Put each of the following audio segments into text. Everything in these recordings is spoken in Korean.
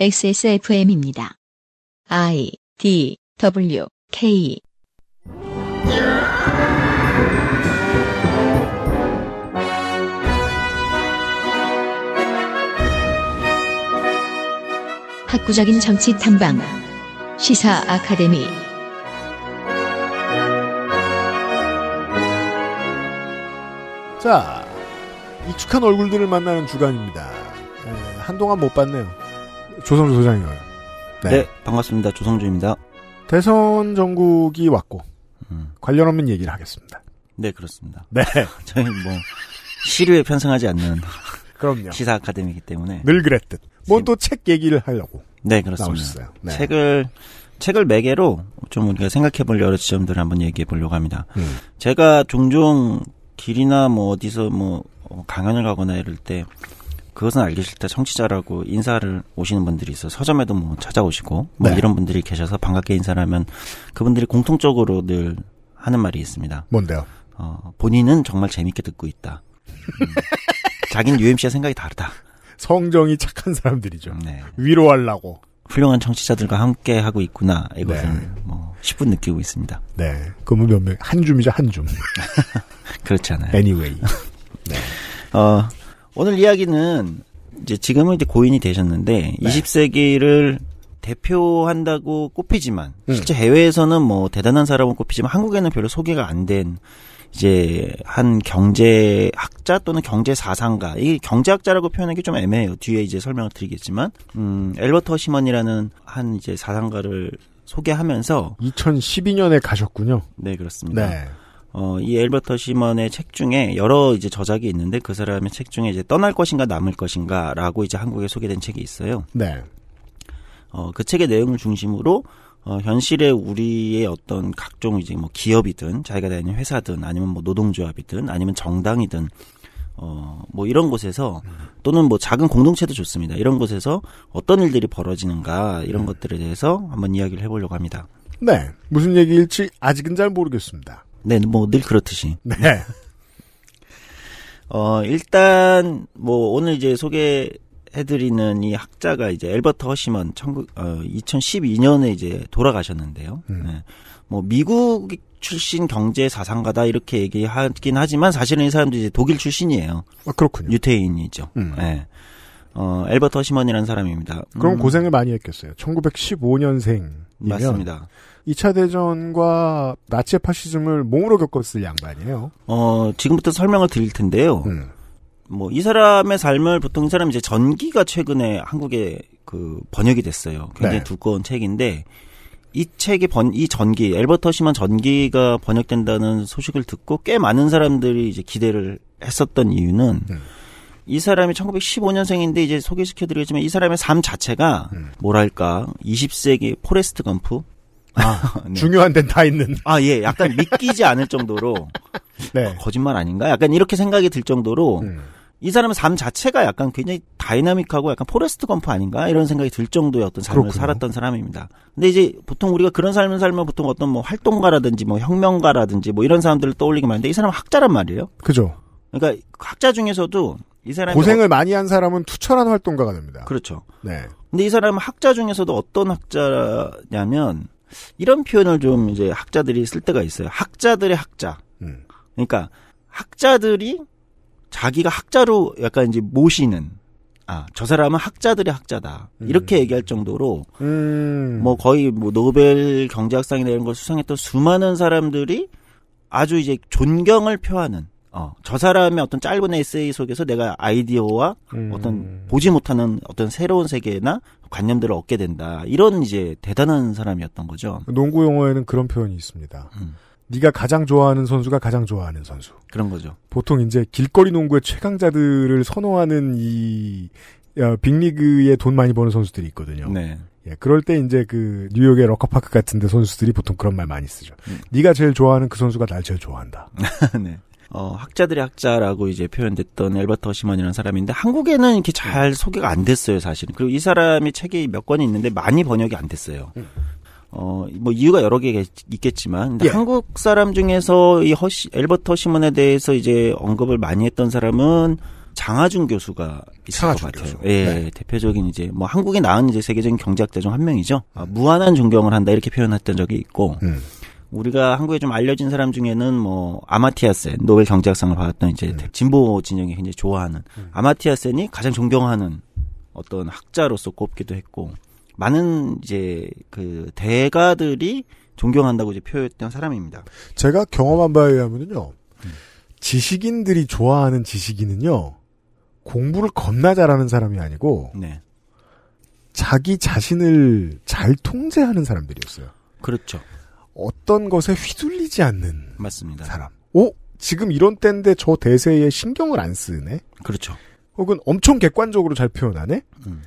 XSFM입니다. I D W K 학구적인 정치 탐방 시사 아카데미 자 익숙한 얼굴들을 만나는 주간입니다. 한동안 못 봤네요. 조성주 소장님. 네. 네, 반갑습니다. 조성주입니다. 대선 전국이 왔고 음. 관련 없는 얘기를 하겠습니다. 네, 그렇습니다. 네. 저희 뭐 시류에 편승하지 않는 그럼요. 시사 아카데미이기 때문에 늘 그랬듯. 뭐 또 책 얘기를 하려고. 네, 그렇습니다. 나오셨어요. 네. 책을 책을 매개로 좀 우리가 생각해 볼 여러 지점들을 한번 얘기해 보려고 합니다. 음. 제가 종종 길이나 뭐 어디서 뭐 어, 강연을 가거나 이럴 때 그것은 알기 싫다 청취자라고 인사를 오시는 분들이 있어 서점에도 뭐 찾아오시고 뭐 네. 이런 분들이 계셔서 반갑게 인사를 하면 그분들이 공통적으로 늘 하는 말이 있습니다. 뭔데요? 어, 본인은 정말 재밌게 듣고 있다. 음. 자기는 UMC와 생각이 다르다. 성정이 착한 사람들이죠. 네. 위로하려고. 훌륭한 청취자들과 함께 하고 있구나. 이것을 네. 뭐 10분 느끼고 있습니다. 네. 그러면 몇 명? 한 줌이죠, 한 줌. 그렇지않아요 Anyway. 네. 어, 오늘 이야기는 이제 지금은 이제 고인이 되셨는데 네. 20세기를 대표한다고 꼽히지만 음. 실제 해외에서는 뭐 대단한 사람은 꼽히지만 한국에는 별로 소개가 안 된 이제 한 경제학자 또는 경제사상가 이 경제학자라고 표현하기 좀 애매해요 뒤에 이제 설명을 드리겠지만 음 엘버터 시먼이라는 한 이제 사상가를 소개하면서 2012년에 가셨군요. 네 그렇습니다. 네. 어, 이 엘버터 시먼의 책 중에 여러 이제 저작이 있는데 그 사람의 책 중에 이제 떠날 것인가 남을 것인가라고 이제 한국에 소개된 책이 있어요. 네. 어, 그 책의 내용을 중심으로 어, 현실에 우리의 어떤 각종 이제 뭐 기업이든 자기가 다니는 회사든 아니면 뭐 노동조합이든 아니면 정당이든 어, 뭐 이런 곳에서 또는 뭐 작은 공동체도 좋습니다. 이런 곳에서 어떤 일들이 벌어지는가 이런 네. 것들에 대해서 한번 이야기를 해보려고 합니다. 네. 무슨 얘기일지 아직은 잘 모르겠습니다. 네, 뭐 늘 그렇듯이. 네. 어, 일단 뭐 오늘 이제 소개 해드리는 이 학자가 이제 엘버터 허시먼 천구, 어, 2012년에 이제 돌아가셨는데요. 음. 네. 뭐 미국 출신 경제 사상가다 이렇게 얘기하긴 하지만 사실은 이 사람도 이제 독일 출신이에요. 아, 그렇군요. 유태인이죠. 음. 네. 어, 엘버터 허시먼이라는 사람입니다. 그럼 음. 고생을 많이 했겠어요. 1 9 1 5년생 맞습니다. 2차 대전과 나치의 파시즘을 몸으로 겪었을 양반이에요. 어, 지금부터 설명을 드릴 텐데요. 음. 뭐, 이 사람의 삶을 보통 이 사람이 제 전기가 최근에 한국에 그 번역이 됐어요. 굉장히 네. 두꺼운 책인데, 이 책이 번, 이 전기, 엘버터시만 전기가 번역된다는 소식을 듣고 꽤 많은 사람들이 이제 기대를 했었던 이유는, 음. 이 사람이 1915년생인데 이제 소개시켜드리겠지만 이 사람의 삶 자체가 네. 뭐랄까 20세기 포레스트 건프 아, 네. 중요한 데는 다 있는. 아, 예. 약간 믿기지 않을 정도로. 네. 아, 거짓말 아닌가? 약간 이렇게 생각이 들 정도로. 음. 이 사람의 삶 자체가 약간 굉장히 다이나믹하고 약간 포레스트 검프 아닌가 이런 생각이 들 정도의 어떤 삶을 그렇군요. 살았던 사람입니다. 근데 이제 보통 우리가 그런 삶을 살면 보통 어떤 뭐 활동가라든지 뭐 혁명가라든지 뭐 이런 사람들을 떠올리게 많은데 이 사람은 학자란 말이에요. 그죠. 그러니까 그 학자 중에서도 이 사람이 고생을 어... 많이 한 사람은 투철한 활동가가 됩니다. 그렇죠. 네. 근데 이 사람은 학자 중에서도 어떤 학자냐면 이런 표현을 좀 이제 학자들이 쓸 때가 있어요. 학자들의 학자. 음. 그러니까 학자들이 자기가 학자로 약간 이제 모시는 아, 저 사람은 학자들의 학자다. 음. 이렇게 음. 얘기할 정도로, 음. 뭐 거의 뭐 노벨 경제학상이나 이런 걸 수상했던 수많은 사람들이 아주 이제 존경을 표하는, 어, 저 사람의 어떤 짧은 에세이 속에서 내가 아이디어와 음. 어떤 보지 못하는 어떤 새로운 세계나 관념들을 얻게 된다. 이런 이제 대단한 사람이었던 거죠. 농구 용어에는 그런 표현이 있습니다. 음. 네가 가장 좋아하는 선수가 가장 좋아하는 선수. 그런 거죠. 보통 이제 길거리 농구의 최강자들을 선호하는 이 어, 빅리그에 돈 많이 버는 선수들이 있거든요. 네. 예, 그럴 때 이제 그 뉴욕의 러커파크 같은데 선수들이 보통 그런 말 많이 쓰죠. 음. 네가 제일 좋아하는 그 선수가 날 제일 좋아한다. 네. 어, 학자들의 학자라고 이제 표현됐던 엘버터시먼이라는 사람인데 한국에는 이렇게 잘 음. 소개가 안 됐어요, 사실은. 그리고 이 사람이 책이 몇 권이 있는데 많이 번역이 안 됐어요. 음. 어, 뭐 이유가 여러 개 있겠지만 예. 한국 사람 중에서 이 허시 엘버터시먼에 대해서 이제 언급을 많이 했던 사람은 장하준 교수가 있을 것 같아요. 교수. 예, 네. 대표적인 이제 뭐 한국에 나온 이제 세계적인 경제학자 중 한 명이죠. 음. 아, 무한한 존경을 한다 이렇게 표현했던 적이 있고 음. 우리가 한국에 좀 알려진 사람 중에는 뭐 아마티아센 노벨 경제학상을 받았던 이제 음. 네. 진보 진영이 굉장히 좋아하는 음. 아마티아센이 가장 존경하는 어떤 학자로서 꼽기도 했고 많은 이제 그 대가들이 존경한다고 이제 표현했던 사람입니다. 제가 경험한 바에 의하면요. 음. 지식인들이 좋아하는 지식인은요. 공부를 겁나 잘하는 사람이 아니고 네. 자기 자신을 잘 통제하는 사람들이었어요. 그렇죠. 어떤 것에 휘둘리지 않는 맞습니다. 사람. 오, 지금 이런 때인데 저 대세에 신경을 안 쓰네. 그렇죠. 혹은 엄청 객관적으로 잘 표현하네. 음.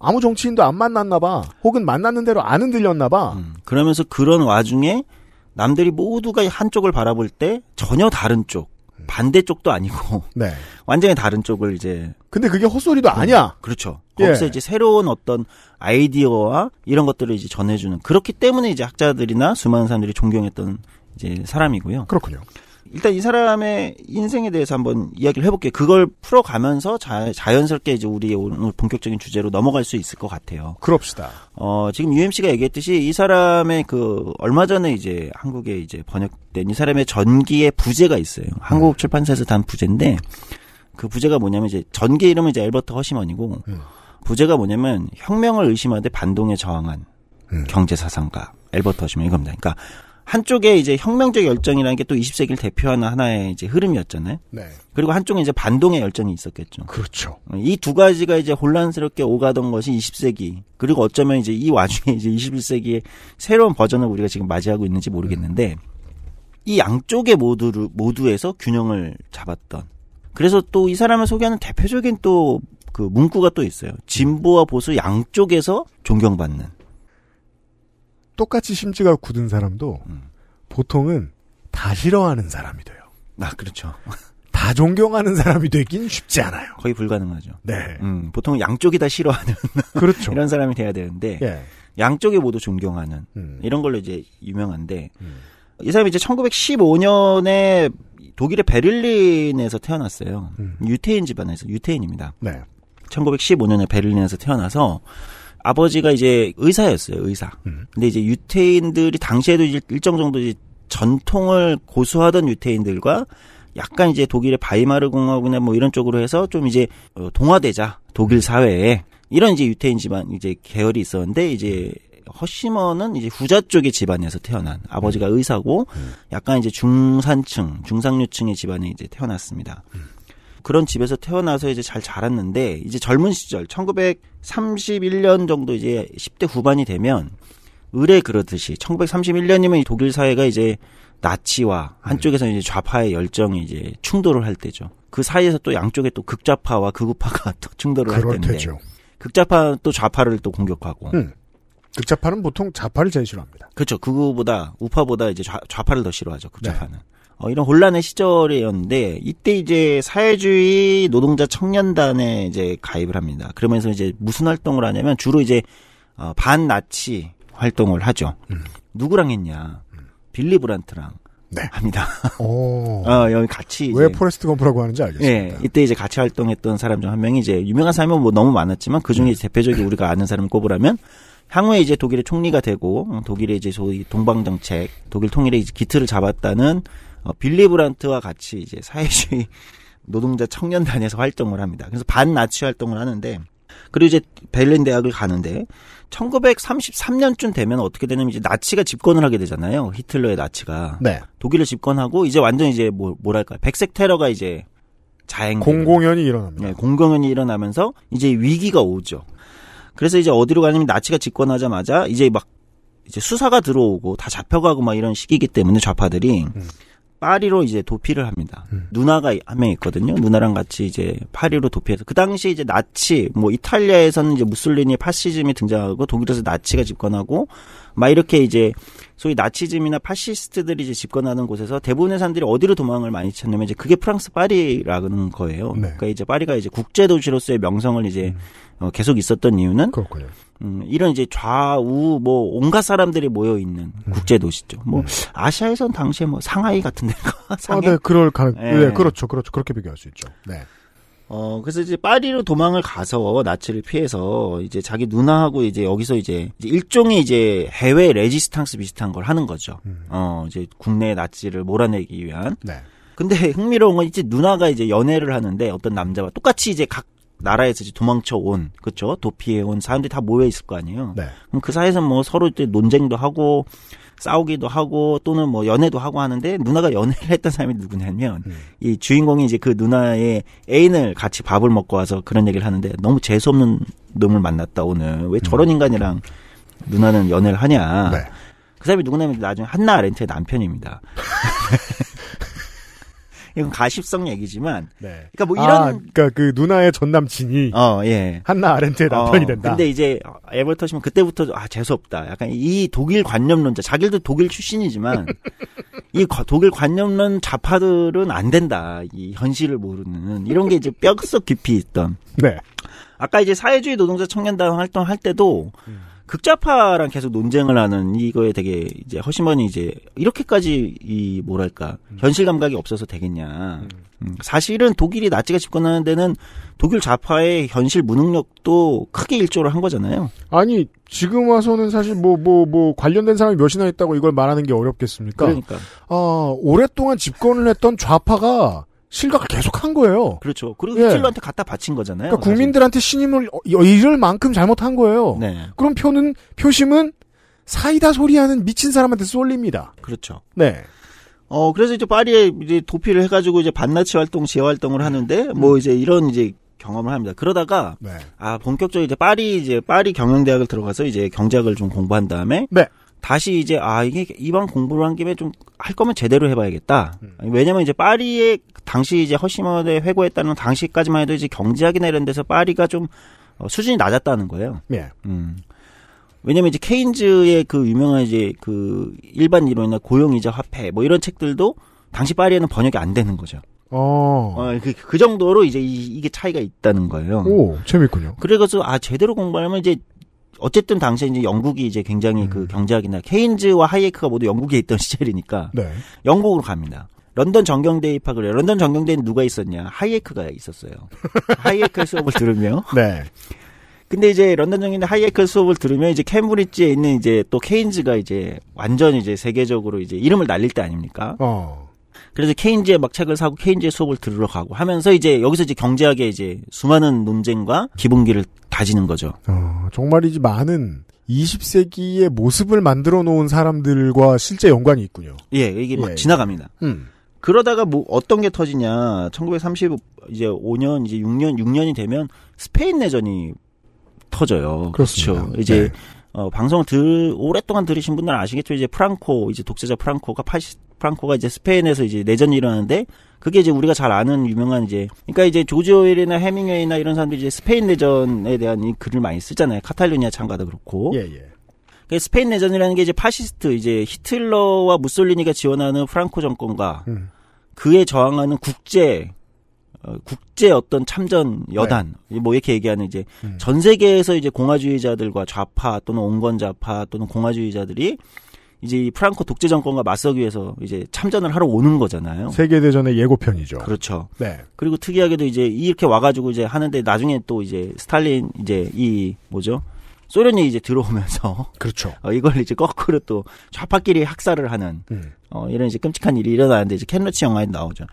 아무 정치인도 안 만났나 봐. 혹은 만났는 대로 안 흔들렸나 봐. 음. 그러면서 그런 와중에 남들이 모두가 한쪽을 바라볼 때 전혀 다른 쪽 반대쪽도 아니고 네. 완전히 다른 쪽을 이제 근데 그게 헛소리도 그, 아니야. 그렇죠. 예. 거기서 예. 이제 새로운 어떤 아이디어와 이런 것들을 이제 전해주는 그렇기 때문에 이제 학자들이나 수많은 사람들이 존경했던 이제 사람이고요. 그렇군요. 일단 이 사람의 인생에 대해서 한번 이야기를 해볼게요. 그걸 풀어가면서 자, 연스럽게 이제 우리 오늘 본격적인 주제로 넘어갈 수 있을 것 같아요. 그럽시다. 어, 지금 UMC가 얘기했듯이 이 사람의 그 얼마 전에 이제 한국에 이제 번역된 이 사람의 전기의 부재가 있어요. 한국 네. 출판사에서 단부재인데그부재가 뭐냐면 이제 전기 이름은 이제 엘버트 허시먼이고 음. 부재가 뭐냐면 혁명을 의심하되 반동에 저항한 음. 경제사상가 엘버트 허시먼 이겁니다. 그러니까 한쪽에 이제 혁명적 열정이라는 게 또 20세기를 대표하는 하나의 이제 흐름이었잖아요. 네. 그리고 한쪽에 이제 반동의 열정이 있었겠죠. 그렇죠. 어, 이두 가지가 이제 혼란스럽게 오가던 것이 20세기. 그리고 어쩌면 이제 이 와중에 이제 21세기의 새로운 버전을 우리가 지금 맞이하고 있는지 모르겠는데 음. 이 양쪽의 모두를 모두에서 균형을 잡았던. 그래서 또 이 사람을 소개하는 대표적인 또 그 문구가 또 있어요. 진보와 보수 양쪽에서 존경받는. 똑같이 심지가 굳은 사람도 음. 보통은 다 싫어하는 사람이 돼요. 아, 그렇죠. 다 존경하는 사람이 되긴 쉽지 않아요. 거의 불가능하죠. 네. 음, 보통 양쪽이 다 싫어하는 그렇죠. 이런 사람이 돼야 되는데 예. 양쪽에 모두 존경하는 음. 이런 걸로 이제 유명한데 음. 이 사람이 이제 1915년에 독일의 베를린에서 태어났어요. 음. 유태인 집안에서 유태인입니다. 네. 1915년에 베를린에서 태어나서 아버지가 이제 의사였어요, 의사. 음. 근데 이제 유태인들이 당시에도 일정 정도 이제 전통을 고수하던 유태인들과 약간 이제 독일의 바이마르 공화국이나 뭐 이런 쪽으로 해서 좀 이제 어, 동화되자 독일 사회에 이런 이제 유태인 집안 이제 계열이 있었는데 이제 허시머는 이제 후자 쪽의 집안에서 태어난 아버지가 의사고 음. 약간 이제 중산층 중상류층의 집안에 이제 태어났습니다. 음. 그런 집에서 태어나서 이제 잘 자랐는데 이제 젊은 시절 1931년 정도 이제 10대 후반이 되면 의뢰 그러듯이 1931년이면 독일 사회가 이제 나치와 한쪽에서 이제 좌파의 열정이 이제 충돌을 할 때죠. 그 사이에서 또 양쪽에 또 극좌파와 극우파가 또 충돌을 할 때인데 테죠. 극좌파 또 좌파를 또 공격하고 음. 극좌파는 보통 좌파를 제일 싫어합니다. 그렇죠. 극우보다 우파보다 이제 좌, 파를더 싫어하죠. 극좌파는. 네. 어, 이런 혼란의 시절이었는데 이때 이제 사회주의 노동자 청년단에 이제 가입을 합니다. 그러면서 이제 무슨 활동을 하냐면 주로 이제 어, 반나치 활동을 하죠. 음. 누구랑 했냐? 음. 빌리 브란트랑 네. 합니다. 오. 어, 여기 같이 왜 포레스트 검프라고 하는지 알겠습니다. 예, 이때 이제 같이 활동했던 사람 중 한 명이 이제 유명한 사람은 뭐 너무 많았지만 그 중에 음. 대표적인 우리가 아는 사람을 꼽으라면 향후에 이제 독일의 총리가 되고 어, 독일의 이제 소위 동방 정책, 독일 통일의 기틀을 잡았다는 어, 빌리 브란트와 같이 이제 사회주의 노동자 청년단에서 활동을 합니다. 그래서 반나치 활동을 하는데 그리고 이제 베를린 대학을 가는데 1933년쯤 되면 어떻게 되냐면 이제 나치가 집권을 하게 되잖아요. 히틀러의 나치가 네. 독일을 집권하고 이제 완전 이제 뭐 뭐랄까 백색 테러가 이제 자행 공공연히 일어납니다. 네, 공공연히 일어나면서 이제 위기가 오죠. 그래서 이제 어디로 가냐면 나치가 집권하자마자 이제 막 이제 수사가 들어오고 다 잡혀가고 막 이런 시기이기 때문에 좌파들이 음. 파리로 이제 도피를 합니다. 음. 누나가 한명 있거든요. 누나랑 같이 이제 파리로 도피해서 그 당시 이제 나치 뭐 이탈리아에서는 이제 무솔리니 파시즘이 등장하고 독일에서 나치가 집권하고 막 이렇게 이제 소위 나치즘이나 파시스트들이 이제 집권하는 곳에서 대부분의 사람들이 어디로 도망을 많이 찾냐면 이제 그게 프랑스 파리라는 거예요. 네. 그러니까 이제 파리가 이제 국제 도시로서의 명성을 이제 음. 어, 계속 있었던 이유는 그렇군요. 음, 이런 이제 좌우 뭐 온갖 사람들이 모여 있는 음. 국제 도시죠. 뭐 네. 아시아에선 당시에 뭐 상하이 같은 데가 상해. 아, 네, 그럴 가능. 네. 네, 그렇죠, 그렇죠. 그렇게 비교할 수 있죠. 네. 어, 그래서 이제 파리로 도망을 가서 나치를 피해서 이제 자기 누나하고 이제 여기서 이제, 일종의 이제 해외 레지스탕스 비슷한 걸 하는 거죠. 음. 어, 이제 국내 나치를 몰아내기 위한. 네. 근데 흥미로운 건 이제 누나가 이제 연애를 하는데 어떤 남자와 똑같이 이제 각 나라에서 이제 도망쳐 온, 그쵸? 도피해 온 사람들이 다 모여 있을 거 아니에요? 네. 그럼 그 사이에서 뭐 서로 이제 논쟁도 하고 싸우기도 하고 또는 뭐 연애도 하고 하는데 누나가 연애를 했던 사람이 누구냐면 음. 이 주인공이 이제 그 누나의 애인을 같이 밥을 먹고 와서 그런 얘기를 하는데 너무 재수 없는 놈을 만났다 오늘 왜 저런 음. 인간이랑 누나는 연애를 하냐. 네. 그 사람이 누구냐면 나중에 한나 아렌트의 남편입니다. 이건 가십성 얘기지만. 네. 그러니까 뭐 이런. 아, 그러니까 그 누나의 전 남친이. 어, 예. 한나 아렌트의 어, 남편이 어, 된다. 근데 이제 에버터시면 그때부터 아 재수 없다. 약간 이 독일 관념론자 자기도 독일 출신이지만 이 독일 관념론 좌파들은 안 된다. 이 현실을 모르는 이런 게 이제 뼈속 깊이 있던. 네. 아까 이제 사회주의 노동자 청년단 활동할 때도. 음. 극좌파랑 계속 논쟁을 하는 이거에 되게 이제 허심원이 이제 이렇게까지 이 뭐랄까 음. 현실 감각이 없어서 되겠냐. 음. 음, 사실은 독일이 나치가 집권하는 데는 독일 좌파의 현실 무능력도 크게 일조를 한 거잖아요. 아니 지금 와서는 사실 뭐 뭐뭐 뭐, 뭐 관련된 사람이 몇이나 있다고 이걸 말하는 게 어렵겠습니까? 그러니까 아 오랫동안 집권을 했던 좌파가 실각을 계속한 거예요. 그렇죠. 그리고 예. 히틀러한테 갖다 바친 거잖아요. 그러니까 국민들한테 신임을 어, 이럴 만큼 잘못한 거예요. 네. 그럼 표는 표심은 사이다 소리하는 미친 사람한테 쏠립니다. 그렇죠. 네. 어 그래서 이제 파리에 이제 도피를 해가지고 이제 반나치 활동, 지 활동을 하는데 뭐 음. 이제 이런 이제 경험을 합니다. 그러다가 네. 아 본격적으로 이제 파리 이제 파리 경영대학을 들어가서 이제 경제학을 좀 공부한 다음에 네. 다시 이제 아 이게 이방 공부를 한 김에 좀 할 거면 제대로 해봐야겠다. 음. 왜냐면 이제 파리에 당시 이제 허시머대 회고했다는 당시까지만 해도 이제 경제학이나 이런 데서 파리가 좀 어, 수준이 낮았다는 거예요. 예. 음. 왜냐면 이제 케인즈의 그 유명한 이제 그 일반 이론이나 고용이자 화폐 뭐 이런 책들도 당시 파리에는 번역이 안 되는 거죠. 어. 어 그, 그 정도로 이제 이, 게 차이가 있다는 거예요. 오, 재밌군요. 그래가지 아, 제대로 공부하면 이제 어쨌든 당시에 이제 영국이 이제 굉장히 그 음. 그 경제학이나 케인즈와 하이에크가 모두 영국에 있던 시절이니까 네. 영국으로 갑니다. 런던 전경대 입학을 해요. 런던 전경대는 누가 있었냐? 하이에크가 있었어요. 하이에크 수업을 들으며. 네. 근데 이제 런던 정경대 하이에크 수업을 들으면 이제 캠브리지에 있는 이제 또 케인즈가 이제 완전 이제 세계적으로 이제 이름을 날릴 때 아닙니까? 어. 그래서 케인즈의 막 책을 사고 케인즈의 수업을 들으러 가고 하면서 이제 여기서 이제 경제학의 이제 수많은 논쟁과 기본기를 가지는 거죠. 어, 정말이지 많은 20세기의 모습을 만들어 놓은 사람들과 실제 연관이 있군요. 예, 이게 막 예, 지나갑니다. 음. 그러다가 뭐 어떤 게 터지냐. 1930 이제 5년 이제 6년 6년이 되면 스페인 내전이 터져요. 그렇습니다. 그렇죠. 이제 네. 어, 방송을 들, 오랫동안 들으신 분들은 아시겠죠. 이제 프랑코, 이제 독재자 프랑코가 파시, 프랑코가 이제 스페인에서 이제 내전이 일어나는데, 그게 이제 우리가 잘 아는 유명한 이제, 그러니까 이제 조지 오일이나 해밍웨이나 이런 사람들이 이제 스페인 내전에 대한 이 글을 많이 쓰잖아요. 카탈루니아 참가도 그렇고. 예, 예. 그 스페인 내전이라는 게 이제 파시스트, 이제 히틀러와 무솔리니가 지원하는 프랑코 정권과 음. 그에 저항하는 국제 어, 국제 어떤 참전 여단 네. 뭐 이렇게 얘기하는 이제 음. 전 세계에서 이제 공화주의자들과 좌파 또는 온건 좌파 또는 공화주의자들이 이제 이 프랑코 독재 정권과 맞서기 위해서 이제 참전을 하러 오는 거잖아요. 세계 대전의 예고편이죠. 그렇죠. 네. 그리고 특이하게도 이제 이렇게 와가지고 이제 하는데 나중에 또 이제 스탈린 이제 이 뭐죠? 소련이 이제 들어오면서 그렇죠. 어, 이걸 이제 거꾸로 또 좌파끼리 학살을 하는 음. 어, 이런 이제 끔찍한 일이 일어나는데 이제 켄러치 영화에 나오죠.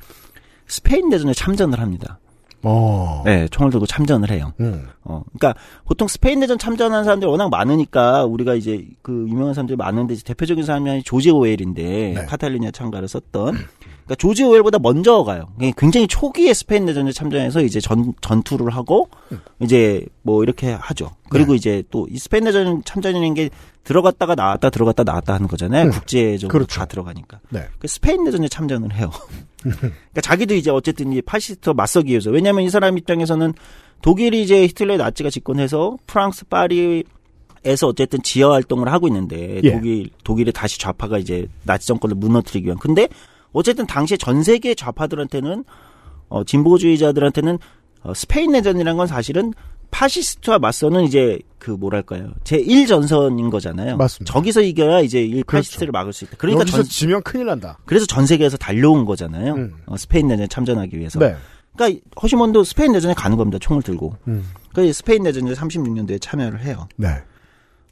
스페인 대전에 참전을 합니다. 어. 네, 총을 들고 참전을 해요. 음. 어, 그러니까 보통 스페인 대전 참전한 사람들이 워낙 많으니까 우리가 이제 그 유명한 사람들이 많은데 이제 대표적인 사람이 조지 오웰인데 네. 카탈리냐 참가를 썼던 그러니까 조지 오웰보다 먼저 가요. 굉장히 초기에 스페인 내전에 참전해서 이제 전 전투를 하고 음. 이제 뭐 이렇게 하죠. 그리고 네. 이제 또 스페인 내전 참전이라는 게 들어갔다가 나왔다 들어갔다 나왔다 하는 거잖아요. 음. 국제적으로 그렇죠. 다 들어가니까. 네. 그 스페인 내전에 참전을 해요. 그러니까 자기도 이제 어쨌든 이 파시스트 맞서기 위해서 왜냐하면 이 사람 입장에서는 독일이 이제 히틀러의 나치가 집권해서 프랑스 파리 에서 어쨌든 지하 활동을 하고 있는데 예. 독일 독일의 다시 좌파가 이제 나치 정권을 무너뜨리기 위한 근데 어쨌든 당시에 전 세계 좌파들한테는 어, 진보주의자들한테는 어, 스페인 내전이란 건 사실은 파시스트와 맞서는 이제 그 뭐랄까요 제1 전선인 거잖아요. 맞습니다. 저기서 이겨야 이제 일 그렇죠. 파시스트를 그렇죠. 막을 수 있다. 그러니까 여기서 전, 지면 큰일 난다. 그래서 전 세계에서 달려온 거잖아요. 음. 어, 스페인 내전에 참전하기 위해서. 네. 그러니까 허시몬도 스페인 내전에 가는 겁니다. 총을 들고. 음. 그 스페인 내전에 36년도에 참여를 해요. 네.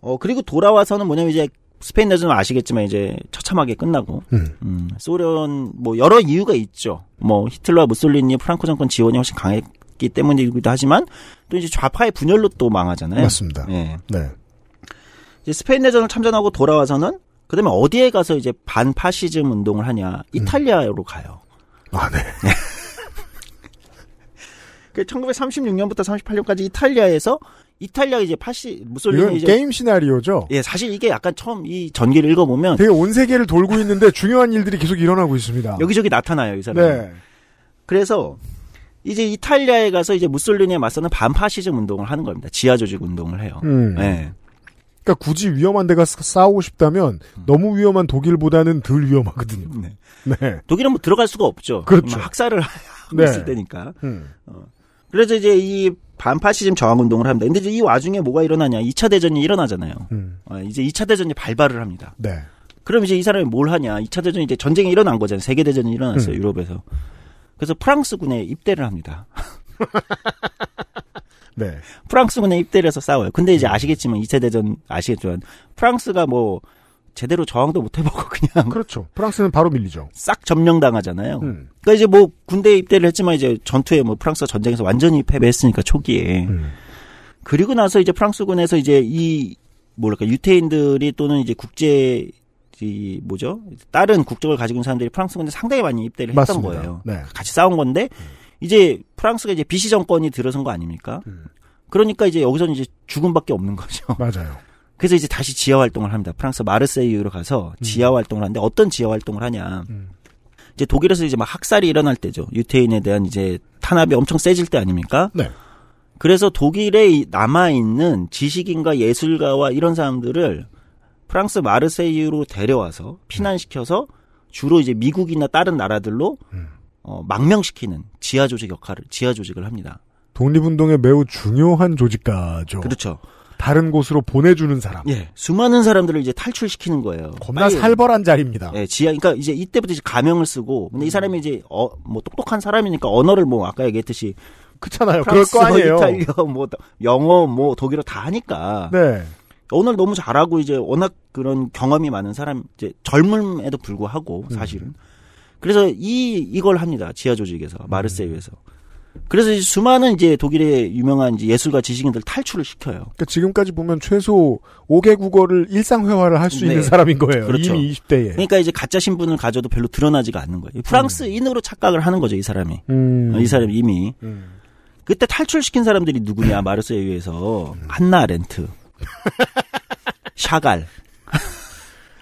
어 그리고 돌아와서는 뭐냐면 이제 스페인 내전은 아시겠지만 이제 처참하게 끝나고 음. 음, 소련 뭐 여러 이유가 있죠. 뭐 히틀러와 무솔리니 프랑코 정권 지원이 훨씬 강했기 때문이기도 하지만 또 이제 좌파의 분열로 또 망하잖아요. 맞습니다. 예. 네. 이제 스페인 내전을 참전하고 돌아와서는 그다음에 어디에 가서 이제 반파시즘 운동을 하냐 음. 이탈리아로 음. 가요. 아 네. 그 1936년부터 38년까지 이탈리아에서 이탈리아 이제 80 무솔리니 이제 게임 시나리오죠. 예, 사실 이게 약간 처음 이 전기를 읽어보면 되게 온 세계를 돌고 있는데 중요한 일들이 계속 일어나고 있습니다. 여기저기 나타나요, 이 사람. 네. 그래서 이제 이탈리아에 가서 이제 무솔리니에 맞서는 반파시즘 운동을 하는 겁니다. 지하 조직 운동을 해요. 음. 네. 그러니까 굳이 위험한 데가 싸우고 싶다면 음. 너무 위험한 독일보다는 덜 위험하거든요. 네. 네. 독일은 뭐 들어갈 수가 없죠. 그렇죠. 뭐 학살을 하고 네. 있을 때니까. 음. 어. 그래서 이제 이 반파시즘 저항 운동을 합니다. 근데 이제 이 와중에 뭐가 일어나냐? 2차 대전이 일어나잖아요. 음. 어, 이제 2차 대전이 발발을 합니다. 네. 그럼 이제 이 사람이 뭘 하냐? 2차 대전이 이제 전쟁이 일어난 거잖아요. 세계 대전이 일어났어요. 음. 유럽에서. 그래서 프랑스군에 입대를 합니다. 네. 프랑스군에 입대를 해서 싸워요. 근데 이제 음. 아시겠지만 2차 대전 아시겠지만 프랑스가 뭐 제대로 저항도 못 해보고 그냥 그렇죠. 프랑스는 바로 밀리죠. 싹 점령당하잖아요. 음. 그러니까 이제 뭐 군대 입대를 했지만 이제 전투에 뭐 프랑스 전쟁에서 완전히 패배했으니까 초기에 음. 그리고 나서 이제 프랑스군에서 이제 이 뭐랄까 유태인들이 또는 이제 국제 이 뭐죠 다른 국적을 가지고 있는 사람들이 프랑스군에 상당히 많이 입대를 했던 맞습니다. 거예요. 네. 같이 싸운 건데 음. 이제 프랑스가 이제 비시 정권이 들어선 거 아닙니까? 음. 그러니까 이제 여기서는 이제 죽음밖에 없는 거죠. 맞아요. 그래서 이제 다시 지하 활동을 합니다. 프랑스 마르세유로 가서 음. 지하 활동을 하는데 어떤 지하 활동을 하냐. 음. 이제 독일에서 이제 막 학살이 일어날 때죠. 유태인에 대한 이제 탄압이 엄청 세질 때 아닙니까? 네. 그래서 독일에 남아 있는 지식인과 예술가와 이런 사람들을 프랑스 마르세유로 데려와서 피난시켜서 주로 이제 미국이나 다른 나라들로 음. 어, 망명시키는 지하 조직 역할을 지하 조직을 합니다. 독립운동에 매우 중요한 조직가죠. 그렇죠. 다른 곳으로 보내주는 사람. 예, 수많은 사람들을 이제 탈출시키는 거예요. 겁나 빨리, 살벌한 자리입니다. 예, 지하, 그러니까 이제 이때부터 이제 가명을 쓰고, 근데 이 사람이 이제 어, 뭐 똑똑한 사람이니까 언어를 뭐 아까 얘기했듯이 그렇잖아요. 그럴 거 아니에요. 이탈리아, 뭐 영어, 뭐 독일어 다 하니까. 네. 언어를 너무 잘하고 이제 워낙 그런 경험이 많은 사람, 이제 젊음에도 불구하고 사실은. 음. 그래서 이 이걸 합니다. 지하 조직에서 마르세유에서. 음. 그래서 이제 수많은 이제 독일의 유명한 이제 예술가 지식인들 탈출을 시켜요. 그러니까 지금까지 보면 최소 5개 국어를 일상회화를 할수 네. 있는 사람인 거예요. 그렇죠. 이미 20대에. 그러니까 이제 가짜 신분을 가져도 별로 드러나지가 않는 거예요. 음. 프랑스인으로 음. 착각을 하는 거죠, 이 사람이. 음. 이 사람이 이미. 음. 그때 탈출시킨 사람들이 누구냐, 마르스에 의해서. 한나 렌트. 샤갈.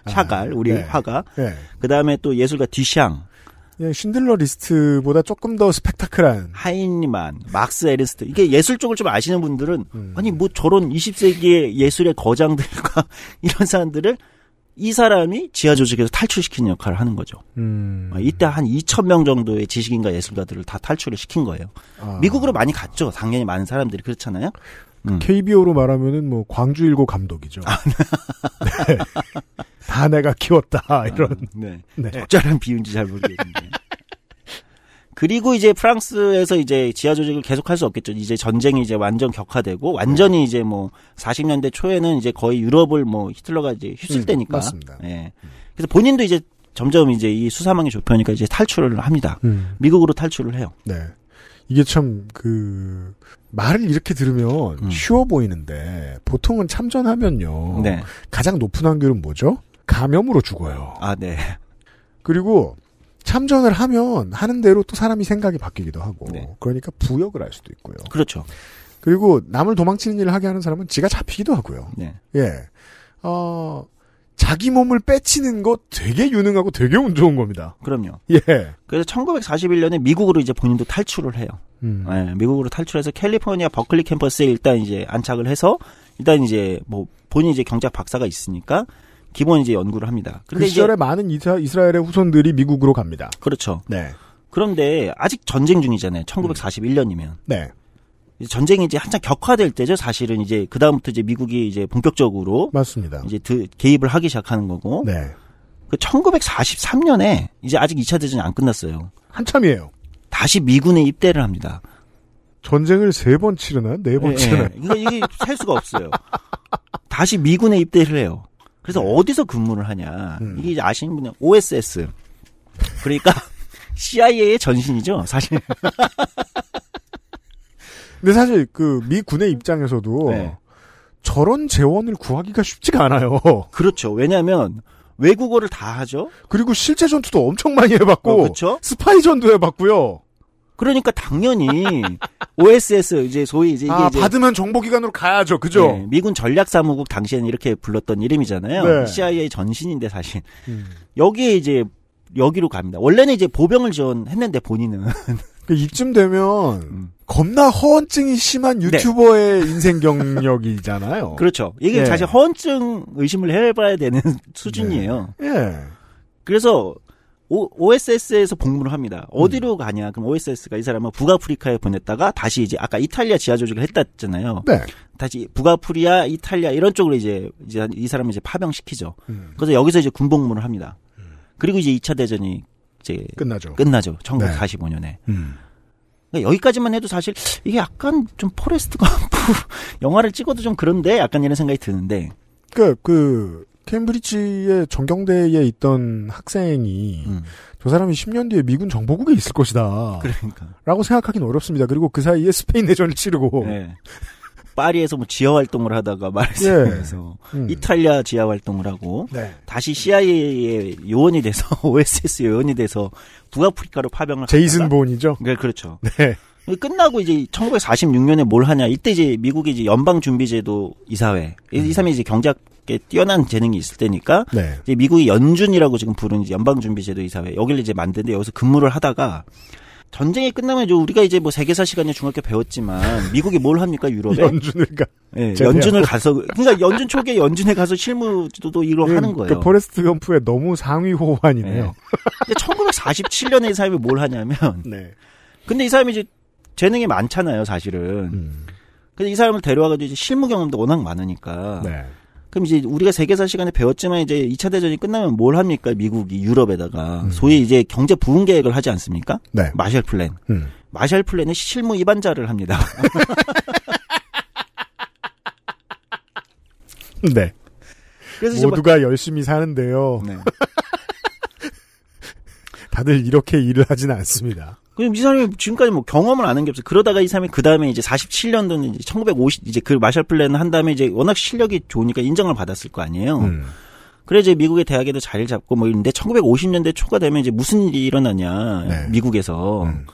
아, 샤갈, 우리 네. 화가. 네. 그 다음에 또 예술가 디샹. 예, 쉰들러 리스트보다 조금 더 스펙타클한 하인리만, 막스 에리스트 이게 예술 쪽을 좀 아시는 분들은 음. 아니 뭐 저런 20세기의 예술의 거장들과 이런 사람들을 이 사람이 지하 조직에서 탈출시키는 역할을 하는 거죠. 음. 아, 이때 한 2천 명 정도의 지식인과 예술가들을 다 탈출을 시킨 거예요. 아. 미국으로 많이 갔죠. 당연히 많은 사람들이 그렇잖아요. 음. KBO로 말하면은 뭐 광주일고 감독이죠. 아, 네. 네. 다 내가 키웠다 아, 이런. 아, 네. 네. 적절한 비유인지 잘 모르겠는데. 그리고 이제 프랑스에서 이제 지하 조직을 계속할 수 없겠죠. 이제 전쟁이 이제 완전 격화되고 완전히 네. 이제 뭐 40년대 초에는 이제 거의 유럽을 뭐 히틀러가 이제 휩쓸 때니까. 음, 맞습니다. 예. 음. 그래서 본인도 이제 점점 이제 이 수사망이 좁혀니까 이제 탈출을 합니다. 음. 미국으로 탈출을 해요. 네. 이게 참그 말을 이렇게 들으면 음. 쉬워 보이는데 보통은 참전하면요. 네. 가장 높은 확률은 뭐죠? 감염으로 죽어요. 아, 네. 그리고 참전을 하면 하는 대로 또 사람이 생각이 바뀌기도 하고 네. 그러니까 부역을 할 수도 있고요. 그렇죠. 그리고 남을 도망치는 일을 하게 하는 사람은 지가 잡히기도 하고요. 네. 예. 어, 자기 몸을 빼치는 거 되게 유능하고 되게 운 좋은 겁니다. 그럼요. 예. 그래서 1941년에 미국으로 이제 본인도 탈출을 해요. 음. 네, 미국으로 탈출해서 캘리포니아 버클리 캠퍼스에 일단 이제 안착을 해서 일단 이제 뭐 본인 이제 경제학 박사가 있으니까 기본 이제 연구를 합니다. 그 근데 그 시절에 이제, 많은 이사, 이스라엘의 후손들이 미국으로 갑니다. 그렇죠. 네. 그런데 아직 전쟁 중이잖아요. 1941년이면. 네. 전쟁이 이제 한창 격화될 때죠. 사실은 이제 그 다음부터 이제 미국이 이제 본격적으로 맞습니다. 이제 드, 개입을 하기 시작하는 거고. 네. 그 1943년에 이제 아직 2차 대전이 안 끝났어요. 한참이에요. 다시 미군에 입대를 합니다. 전쟁을 세 번 치르나? 네번 예, 예. 치르나? 이 이게 살 수가 없어요. 다시 미군에 입대를 해요. 그래서 네. 어디서 근무를 하냐. 음. 이게 이제 아시는 분은 OSS. 그러니까 CIA의 전신이죠, 사실. 근데 사실 그미 군의 입장에서도 네. 저런 재원을 구하기가 쉽지가 않아요. 그렇죠. 왜냐하면 외국어를 다 하죠. 그리고 실제 전투도 엄청 많이 해봤고 어, 스파이 전도 해봤고요. 그러니까 당연히 OSS 이제 소위 이제, 아, 이제 받으면 정보기관으로 가야죠, 그죠? 네, 미군 전략사무국 당시에는 이렇게 불렀던 이름이잖아요. 네. CIA 전신인데 사실 음. 여기에 이제 여기로 갑니다. 원래는 이제 보병을 지원했는데 본인은 그 이쯤 되면 음. 겁나 허언증이 심한 네. 유튜버의 네. 인생 경력이잖아요. 그렇죠. 이게 네. 사실 허언증 의심을 해봐야 되는 수준이에요. 네. 예. 그래서 o, s s 에서 복무를 합니다. 어디로 음. 가냐? 그럼 OSS가 이 사람을 북아프리카에 보냈다가 다시 이제 아까 이탈리아 지하 조직을 했다잖아요. 네. 다시 북아프리아, 이탈리아 이런 쪽으로 이제 이제 이 사람을 이제 파병시키죠. 음. 그래서 여기서 이제 군복무를 합니다. 음. 그리고 이제 2차 대전이 이제 끝나죠. 끝나죠. 1945년에. 네. 음. 그러니까 여기까지만 해도 사실 이게 약간 좀 포레스트 가프 영화를 찍어도 좀 그런데 약간 이런 생각이 드는데. 그, 러니까 그, 캠브리지의 전경대에 있던 학생이 음. 저 사람이 10년 뒤에 미군 정보국에 있을 것이다. 그러니까. 라고 생각하기는 어렵습니다. 그리고 그 사이에 스페인 내전을 치르고. 네. 파리에서 뭐 지하 활동을 하다가 말세에서 예. 음. 이탈리아 지하 활동을 하고 네. 다시 CIA의 요원이 돼서 OSS 요원이 돼서 북아프리카로 파병을 제이슨 본이죠. 네, 그렇죠. 네. 끝나고 이제 1946년에 뭘 하냐 이때 이제 미국의 이제 연방 준비제도 이사회 음. 이 사람이 이제 경제학에 뛰어난 재능이 있을 때니까 네. 이제 미국이 연준이라고 지금 부르는 연방 준비제도 이사회 여기를 이제 만드는데 여기서 근무를 하다가 전쟁이 끝나면 이제 우리가 이제 뭐 세계사 시간에 중학교 배웠지만 미국이 뭘 합니까 유럽에 연준을 가 예, 네, 연준을 가서 그러니까 연준 초기에 연준에 가서 실무도 지 일을 네, 하는 그 거예요. 그 포레스트 검프의 너무 상위 호환이네요. 네. 예. 근데 1947년에 이 사람이 뭘 하냐면 네. 근데 이 사람이 이제 재능이 많잖아요 사실은. 음. 근데 이 사람을 데려와가지고 이제 실무 경험도 워낙 많으니까. 네. 그럼 이제 우리가 세계사 시간에 배웠지만 이제 2차 대전이 끝나면 뭘 합니까? 미국이 유럽에다가 음. 소위 이제 경제 부흥 계획을 하지 않습니까? 네. 마셜 플랜. 음. 마셜 플랜의 실무 입안자를 합니다. 네. 그래서 뭐 모두가 막... 열심히 사는데요. 네. 다들 이렇게 일을 하지는 않습니다. 왜냐이 사람이 지금까지 뭐 경험을 아는 게 없어. 그러다가 이 사람이 그 다음에 이제 47년도는 이제 1950 이제 그 마샬 플랜을 한 다음에 이제 워낙 실력이 좋으니까 인정을 받았을 거 아니에요. 음. 그래 이제 미국의 대학에도 자리를 잡고 뭐 이런데 1950년대 초가 되면 이제 무슨 일이 일어나냐 네. 미국에서. 음.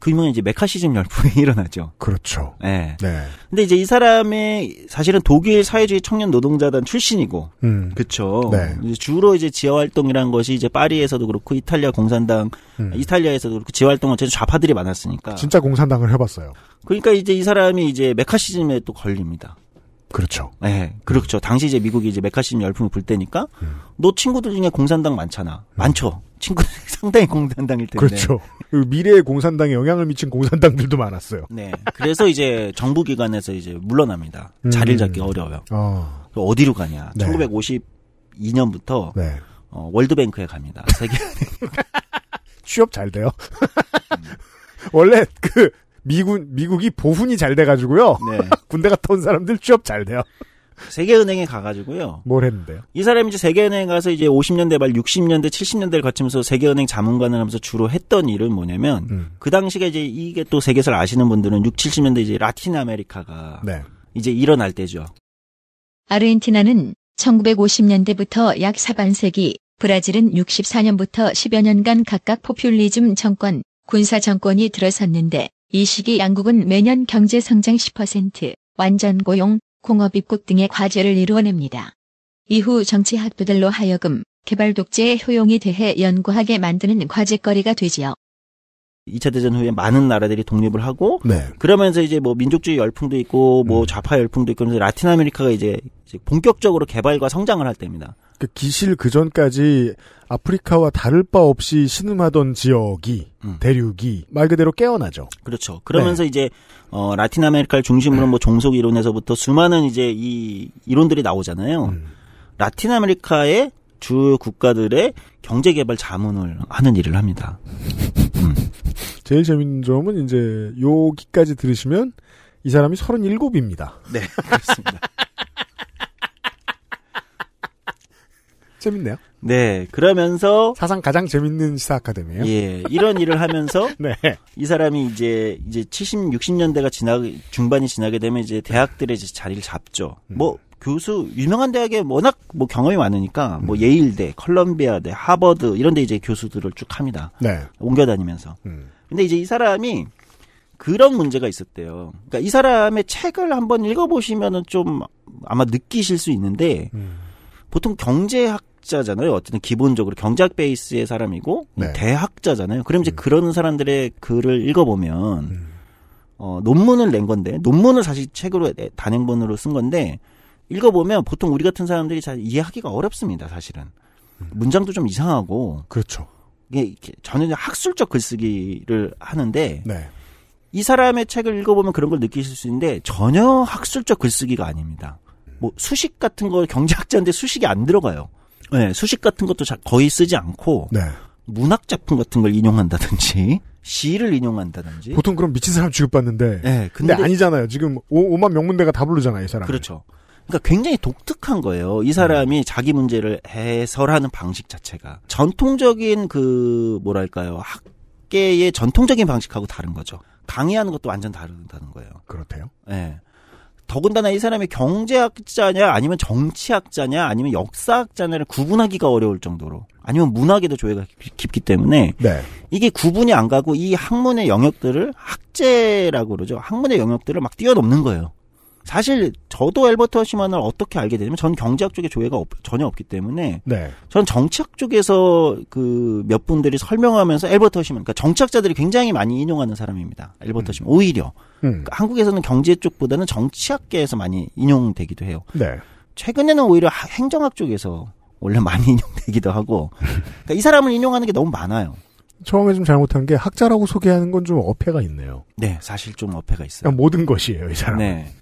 그유명 이제 메카시즘 열풍이 일어나죠. 그렇죠. 네. 네. 근데 이제 이 사람의 사실은 독일 사회주의 청년 노동자단 출신이고, 음. 그렇죠. 네. 주로 이제 지하 활동이라는 것이 이제 파리에서도 그렇고 이탈리아 공산당, 음. 이탈리아에서도 그렇고 지하 활동은 어쨌 좌파들이 많았으니까. 진짜 공산당을 해봤어요. 그러니까 이제 이 사람이 이제 메카시즘에 또 걸립니다. 그렇죠. 네, 그렇죠. 당시 이제 미국이 이제 메카시즘 열풍을 불 때니까, 음. 너 친구들 중에 공산당 많잖아. 많죠. 친구들이 상당히 공산당일 텐데. 그렇죠. 그 미래의 공산당에 영향을 미친 공산당들도 많았어요. 네. 그래서 이제 정부 기관에서 이제 물러납니다. 음. 자리를 잡기 어려워요. 어. 어디로 가냐? 네. 1952년부터 네. 어, 월드뱅크에 갑니다. 세계 취업 잘 돼요. 음. 원래 그 미군 미국이 보훈이 잘 돼가지고요. 네. 군대 갔다 온 사람들 취업 잘 돼요. 세계은행에 가가지고요. 뭘 했는데요? 이 사람이 이제 세계은행 가서 이제 50년대 말 60년대 70년대를 거치면서 세계은행 자문관을 하면서 주로 했던 일은 뭐냐면 음. 그 당시에 이제 이게 또 세계사를 아시는 분들은 6, 70년대 이제 라틴 아메리카가 네. 이제 일어날 때죠. 아르헨티나는 1950년대부터 약 4반세기, 브라질은 64년부터 10여 년간 각각 포퓰리즘 정권, 군사 정권이 들어섰는데 이 시기 양국은 매년 경제 성장 10%, 완전 고용, 공업 입국 등의 과제를 이루어냅니다. 이후 정치학부들로 하여금 개발 독재의 효용에 대해 연구하게 만드는 과제거리가 되지요. 2차 대전 후에 많은 나라들이 독립을 하고 네. 그러면서 이제 뭐 민족주의 열풍도 있고 뭐 음. 좌파 열풍도 있고 그래서 라틴 아메리카가 이제 본격적으로 개발과 성장을 할 때입니다. 그 기실 그 전까지 아프리카와 다를 바 없이 신음하던 지역이 음. 대륙이 말 그대로 깨어나죠. 그렇죠. 그러면서 네. 이제 어, 라틴 아메리카를 중심으로 음. 뭐 종속 이론에서부터 수많은 이제 이 이론들이 나오잖아요. 음. 라틴 아메리카의 주 국가들의 경제 개발 자문을 하는 일을 합니다. 음. 제일 재밌는 점은 이제 여기까지 들으시면 이 사람이 37입니다. 네, 그렇습니다. 재밌네요. 네, 그러면서 사상 가장 재밌는 시사 아카데미예요. 예, 이런 일을 하면서 네. 이 사람이 이제 이제 70, 60년대가 지나 중반이 지나게 되면 이제 대학들의 이제 자리를 잡죠. 음. 뭐 교수 유명한 대학에 워낙 뭐 경험이 많으니까 뭐 음. 예일대, 컬럼비아대, 하버드 이런 데 이제 교수들을 쭉 합니다. 네. 옮겨 다니면서. 음. 근데 이제 이 사람이 그런 문제가 있었대요. 그러니까 이 사람의 책을 한번 읽어보시면은 좀 아마 느끼실 수 있는데 음. 보통 경제학 학자잖아요. 어쨌든 기본적으로 경제학 베이스의 사람이고 네. 대학자잖아요. 그럼 이제 음. 그런 사람들의 글을 읽어보면 음. 어, 논문을 낸 건데 논문을 사실 책으로 단행본으로 쓴 건데 읽어보면 보통 우리 같은 사람들이 잘 이해하기가 어렵습니다. 사실은 음. 문장도 좀 이상하고 그렇죠. 이게 전혀 학술적 글쓰기를 하는데 네. 이 사람의 책을 읽어보면 그런 걸 느끼실 수 있는데 전혀 학술적 글쓰기가 아닙니다. 뭐 수식 같은 걸 경제학자인데 수식이 안 들어가요. 네, 수식 같은 것도 거의 쓰지 않고 네. 문학 작품 같은 걸 인용한다든지 시를 인용한다든지 보통 그런 미친 사람 취급받는데 네, 근데, 근데 아니잖아요. 지금 오, 5만 명문대가 다 부르잖아요, 이 사람. 그렇죠. 그러니까 굉장히 독특한 거예요. 이 사람이 음. 자기 문제를 해설하는 방식 자체가 전통적인 그 뭐랄까요 학계의 전통적인 방식하고 다른 거죠. 강의하는 것도 완전 다르다는 거예요. 그렇대요. 네. 더군다나 이 사람이 경제학자냐 아니면 정치학자냐 아니면 역사학자냐를 구분하기가 어려울 정도로 아니면 문학에도 조예가 깊기 때문에 네. 이게 구분이 안 가고 이 학문의 영역들을 학제라고 그러죠. 학문의 영역들을 막 뛰어넘는 거예요. 사실 저도 엘버트 허시만을 어떻게 알게 되냐면 전 경제학 쪽에 조예가 없, 전혀 없기 때문에 네. 전 정치학 쪽에서 그 몇 분들이 설명하면서 엘버트 허시만 그러니까 정치학자들이 굉장히 많이 인용하는 사람입니다. 엘버트 허시만 음. 오히려 음. 그러니까 한국에서는 경제 쪽보다는 정치학계에서 많이 인용되기도 해요. 네. 최근에는 오히려 행정학 쪽에서 원래 많이 인용되기도 하고 그러니까 이 사람을 인용하는 게 너무 많아요. 처음에 좀 잘못한 게 학자라고 소개하는 건 좀 어폐가 있네요. 네, 사실 좀 어폐가 있어요. 그러니까 모든 것이에요, 이 사람. 네.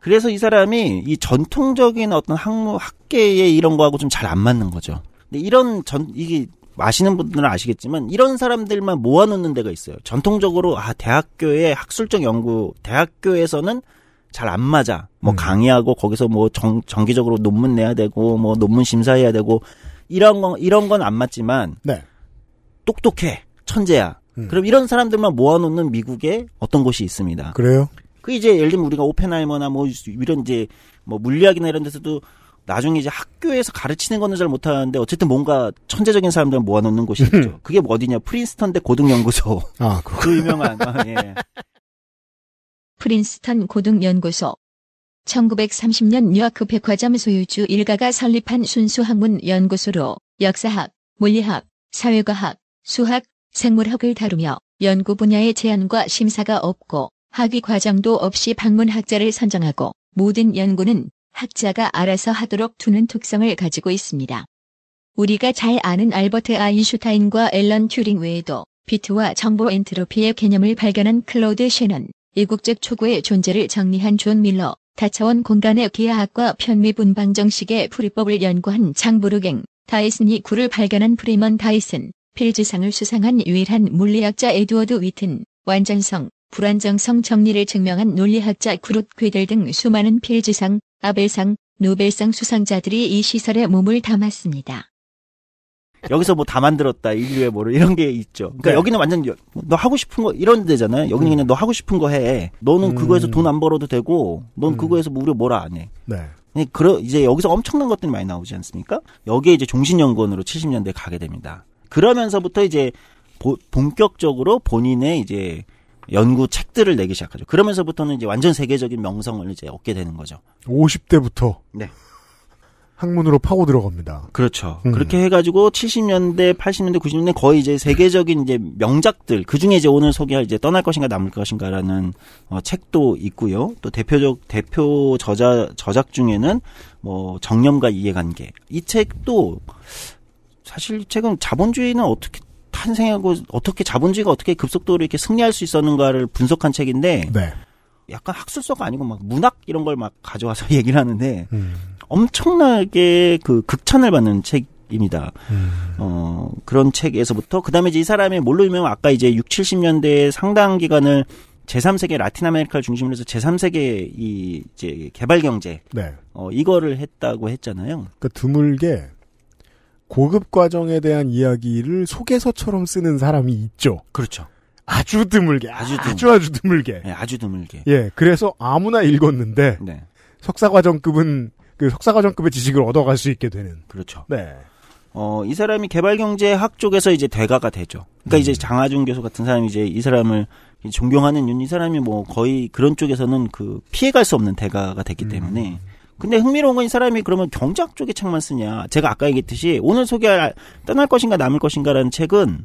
그래서 이 사람이 이 전통적인 어떤 학무 학계의 이런 거하고 좀 잘 안 맞는 거죠. 근데 이런 전 이게 아시는 분들은 아시겠지만 이런 사람들만 모아놓는 데가 있어요. 전통적으로 아 대학교의 학술적 연구 대학교에서는 잘 안 맞아. 뭐 음. 강의하고 거기서 뭐 정, 정기적으로 논문 내야 되고 뭐 논문 심사해야 되고 이런 건 이런 건 안 맞지만 네. 똑똑해, 천재야. 음. 그럼 이런 사람들만 모아놓는 미국의 어떤 곳이 있습니다. 그래요? 그 이제 예를 들면 우리가 오펜하이머나 뭐 이런 이제 뭐 물리학이나 이런 데서도 나중에 이제 학교에서 가르치는 거는 잘 못하는데 어쨌든 뭔가 천재적인 사람들 모아놓는 곳이 있죠. 음. 그게 뭐 어디냐? 프린스턴대 고등연구소. 아, 그거. 그 유명한. 아, 예. 프린스턴 고등연구소. 1930년 뉴아크 백화점 소유주 일가가 설립한 순수 학문 연구소로 역사학, 물리학, 사회과학, 수학, 생물학을 다루며 연구 분야의 제한과 심사가 없고 학위 과정도 없이 방문 학자를 선정하고 모든 연구는 학자가 알아서 하도록 두는 특성을 가지고 있습니다. 우리가 잘 아는 알버트 아인슈타인과 앨런 튜링 외에도 비트와 정보 엔트로피의 개념을 발견한 클로드 셰넌, 이국적 초고의 존재를 정리한 존 밀러, 다차원 공간의 기하학과 편미분방 정식의 풀이법을 연구한 장부르갱, 다이슨이 구를 발견한 프리먼 다이슨, 필즈상을 수상한 유일한 물리학자 에드워드 위튼, 완전성, 불안정성 정리를 증명한 논리학자 그룹 괴델 등 수많은 필즈상, 아벨상, 노벨상 수상자들이 이 시설에 몸을 담았습니다. 여기서 뭐 다 만들었다 인류의 뭐 이런 게 있죠. 그러니까 네. 여기는 완전 너 하고 싶은 거 이런 데잖아요. 여기는 음. 그냥 너 하고 싶은 거 해. 너는 음. 그거에서 돈 안 벌어도 되고, 넌 음. 그거에서 무료 뭐 뭐라 안 해. 네. 네. 그러 이제 여기서 엄청난 것들이 많이 나오지 않습니까? 여기에 이제 종신연구원으로 70년대 에 가게 됩니다. 그러면서부터 이제 보, 본격적으로 본인의 이제 연구 책들을 내기 시작하죠. 그러면서부터는 이제 완전 세계적인 명성을 이제 얻게 되는 거죠. 50대부터. 네. 학문으로 파고 들어갑니다. 그렇죠. 음. 그렇게 해가지고 70년대, 80년대, 90년대 거의 이제 세계적인 이제 명작들 그 중에 이제 오늘 소개할 이제 떠날 것인가 남을 것인가라는 어, 책도 있고요. 또 대표적 대표 저자 저작 중에는 뭐 정념과 이해관계 이 책도 사실 최근 자본주의는 어떻게 탄생하고 어떻게 자본주의가 어떻게 급속도로 이렇게 승리할 수 있었는가를 분석한 책인데 네. 약간 학술서가 아니고 막 문학 이런 걸 막 가져와서 얘기를 하는데 음. 엄청나게 그 극찬을 받는 책입니다. 음. 어, 그런 책에서부터 그다음에 이제 이 사람이 뭘로 유명하면 아까 이제 6, 70년대 상당 기간을 제3세계 라틴 아메리카를 중심으로 해서 제3세계 이 이제 개발 경제 네. 어 이거를 했다고 했잖아요. 그러니까 드물게 고급 과정에 대한 이야기를 소개서처럼 쓰는 사람이 있죠. 그렇죠. 아주 드물게, 아주 드물. 아주, 아주 드물게. 네, 아주 드물게. 예, 그래서 아무나 읽었는데 네. 석사 과정급은 그 석사 과정급의 지식을 얻어갈 수 있게 되는. 그렇죠. 네. 어, 이 사람이 개발경제학 쪽에서 이제 대가가 되죠. 그러니까 음. 이제 장하준 교수 같은 사람이 이제 이 사람을 존경하는 이 사람이 뭐 거의 그런 쪽에서는 그 피해갈 수 없는 대가가 됐기 음. 때문에 근데 흥미로운 건 이 사람이 그러면 경제학 쪽의 책만 쓰냐. 제가 아까 얘기했듯이 오늘 소개할 떠날 것인가 남을 것인가라는 책은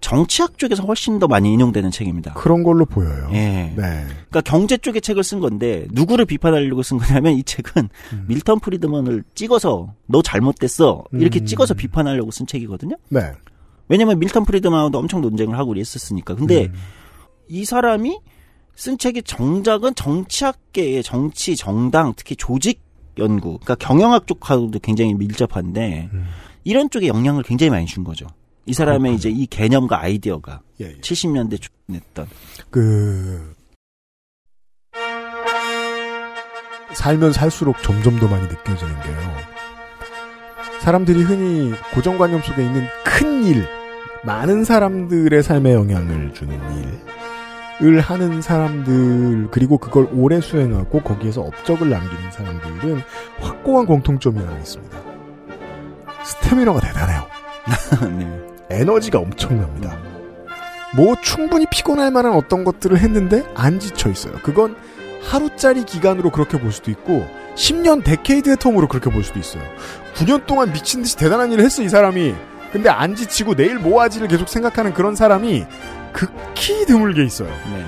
정치학 쪽에서 훨씬 더 많이 인용되는 책입니다. 그런 걸로 보여요. 예. 네. 그러니까 경제 쪽의 책을 쓴 건데 누구를 비판하려고 쓴 거냐면 이 책은 음. 밀턴 프리드먼을 찍어서 너 잘못됐어 이렇게 음. 찍어서 비판하려고 쓴 책이거든요. 네. 왜냐면 밀턴 프리드먼하도 엄청 논쟁을 하고 있었으니까 근데 음. 이 사람이 쓴 책이 정작은 정치학계의 정치, 정당, 특히 조직 연구, 그러니까 경영학 쪽하고도 굉장히 밀접한데 음. 이런 쪽에 영향을 굉장히 많이 준 거죠. 이 사람의 그렇군요. 이제 이 개념과 아이디어가 예, 예. 70년대 초냈던 그 살면 살수록 점점 더 많이 느껴지는 게요. 사람들이 흔히 고정관념 속에 있는 큰 일, 많은 사람들의 삶에 영향을 주는 일. 을 하는 사람들 그리고 그걸 오래 수행하고 거기에서 업적을 남기는 사람들은 확고한 공통점이 하나 있습니다. 스태미너가 대단해요. 네. 에너지가 엄청납니다. 뭐 충분히 피곤할 만한 어떤 것들을 했는데 안 지쳐 있어요. 그건 하루짜리 기간으로 그렇게 볼 수도 있고 10년 데케이드의 텀으로 그렇게 볼 수도 있어요. 9년 동안 미친 듯이 대단한 일을 했어 이 사람이. 근데 안 지치고 내일 뭐 하지를 계속 생각하는 그런 사람이 극히 드물게 있어요. 네.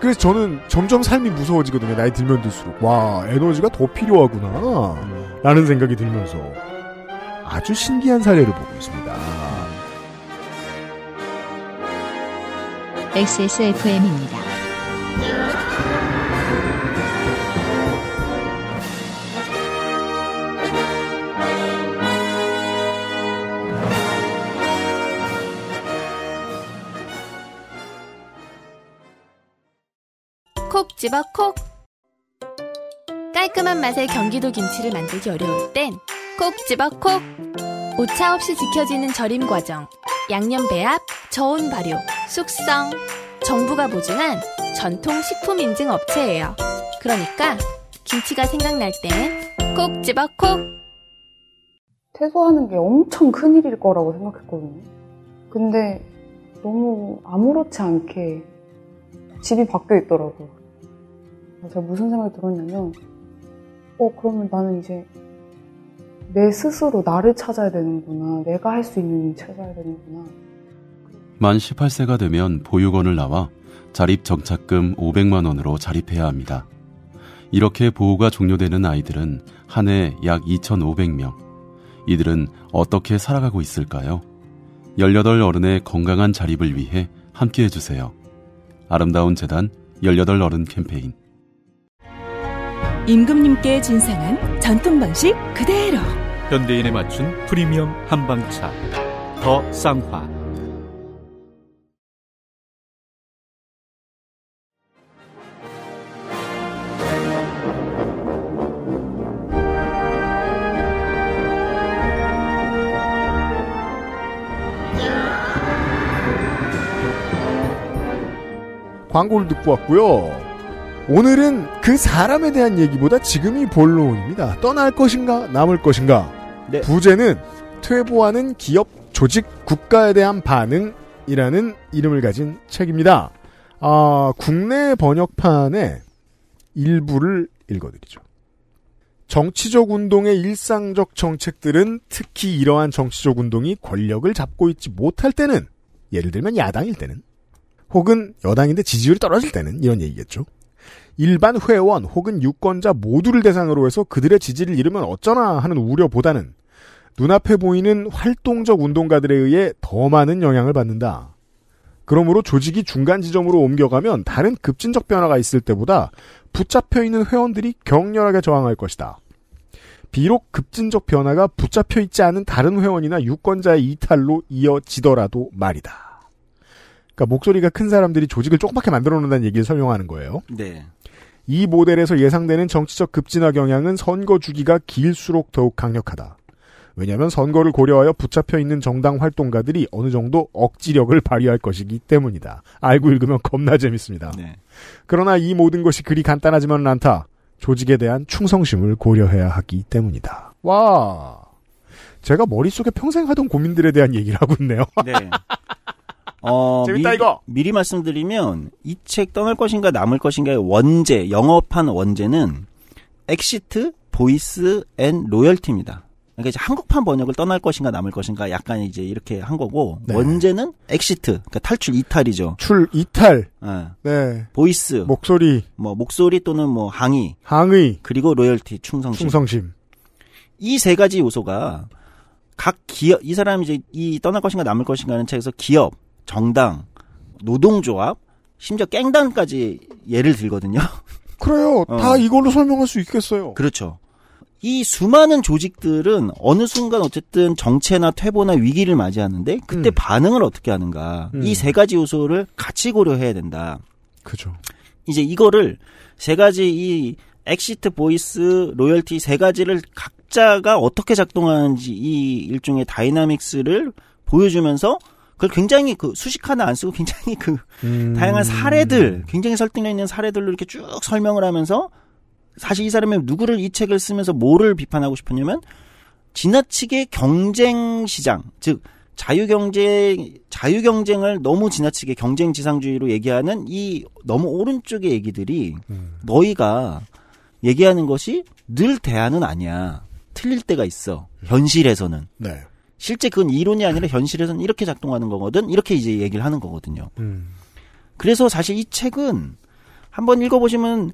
그래서 저는 점점 삶이 무서워지거든요. 나이 들면 들수록 와 에너지가 더 필요하구나 음. 라는 생각이 들면서 아주 신기한 사례를 보고 있습니다. XSFM입니다. 집어 콕! 깔끔한 맛의 경기도 김치를 만들기 어려울 땐 콕 집어 콕! 오차 없이 지켜지는 절임 과정, 양념 배합, 저온 발효, 숙성. 정부가 보증한 전통 식품 인증 업체예요. 그러니까 김치가 생각날 땐콕 집어 콕! 퇴소하는 게 엄청 큰일일 거라고 생각했거든요. 근데 너무 아무렇지 않게 집이 바뀌어 있더라고요. 아, 제가 무슨 생각이 들었냐면, 어, 그러면 나는 이제 내 스스로 나를 찾아야 되는구나. 내가 할 수 있는 일 찾아야 되는구나. 만 18세가 되면 보육원을 나와 자립정착금 500만원으로 자립해야 합니다. 이렇게 보호가 종료되는 아이들은 한 해 약 2,500명. 이들은 어떻게 살아가고 있을까요? 18 어른의 건강한 자립을 위해 함께 해주세요. 아름다운 재단 18 어른 캠페인 임금님께 진상한 전통 방식 그대로 현대인에 맞춘 프리미엄 한방차 더 쌍화 광고를 듣고 왔고요. 오늘은 그 사람에 대한 얘기보다 지금이 본론입니다. 떠날 것인가 남을 것인가. 네. 부제는 퇴보하는 기업, 조직, 국가에 대한 반응이라는 이름을 가진 책입니다. 아, 국내 번역판의 일부를 읽어드리죠. 정치적 운동의 일상적 정책들은 특히 이러한 정치적 운동이 권력을 잡고 있지 못할 때는 예를 들면 야당일 때는 혹은 여당인데 지지율이 떨어질 때는 이런 얘기겠죠. 일반 회원 혹은 유권자 모두를 대상으로 해서 그들의 지지를 잃으면 어쩌나 하는 우려보다는 눈앞에 보이는 활동적 운동가들에 의해 더 많은 영향을 받는다. 그러므로 조직이 중간 지점으로 옮겨가면 다른 급진적 변화가 있을 때보다 붙잡혀 있는 회원들이 격렬하게 저항할 것이다. 비록 급진적 변화가 붙잡혀 있지 않은 다른 회원이나 유권자의 이탈로 이어지더라도 말이다. 그러니까 목소리가 큰 사람들이 조직을 조그맣게 만들어 놓는다는 얘기를 설명하는 거예요. 네. 이 모델에서 예상되는 정치적 급진화 경향은 선거 주기가 길수록 더욱 강력하다. 왜냐하면 선거를 고려하여 붙잡혀 있는 정당 활동가들이 어느 정도 억지력을 발휘할 것이기 때문이다. 알고 읽으면 겁나 재밌습니다. 네. 그러나 이 모든 것이 그리 간단하지만은 않다. 조직에 대한 충성심을 고려해야 하기 때문이다. 와, 제가 머릿속에 평생 하던 고민들에 대한 얘기를 하고 있네요. 네. 어, 재밌다 미, 이거. 미리 말씀드리면 이 책 떠날 것인가 남을 것인가의 원제 영업한 원제는 엑시트, 보이스 앤 로열티입니다. 그러니까 이제 한국판 번역을 떠날 것인가 남을 것인가 약간 이제 이렇게 한 거고 네. 원제는 엑시트 그러니까 탈출 이탈이죠. 출 이탈. 네. 네. 보이스 목소리 뭐 목소리 또는 뭐 항의 항의 그리고 로열티 충성심. 충성심. 이 세 가지 요소가 각 기업 이 사람이 이제 이 떠날 것인가 남을 것인가는 책에서 기업 정당, 노동조합, 심지어 깽단까지 예를 들거든요. 그래요. 어. 다 이걸로 설명할 수 있겠어요. 그렇죠. 이 수많은 조직들은 어느 순간 어쨌든 정체나 퇴보나 위기를 맞이하는데 그때 음. 반응을 어떻게 하는가. 음. 이세 가지 요소를 같이 고려해야 된다. 그죠. 이제 이거를 세 가지 이 엑시트 보이스 로열티 세 가지를 각자가 어떻게 작동하는지 이 일종의 다이나믹스를 보여주면서 그걸 굉장히 그 수식 하나 안 쓰고 굉장히 그 음. 다양한 사례들, 굉장히 설득력 있는 사례들로 이렇게 쭉 설명을 하면서 사실 이 사람이 누구를 이 책을 쓰면서 뭐를 비판하고 싶었냐면 지나치게 경쟁 시장, 즉 자유경제 자유경쟁을 너무 지나치게 경쟁지상주의로 얘기하는 이 너무 오른쪽의 얘기들이 음. 너희가 얘기하는 것이 늘 대안은 아니야. 틀릴 때가 있어. 음. 현실에서는. 네. 실제 그건 이론이 아니라 현실에서는 이렇게 작동하는 거거든. 이렇게 이제 얘기를 하는 거거든요. 음. 그래서 사실 이 책은 한번 읽어보시면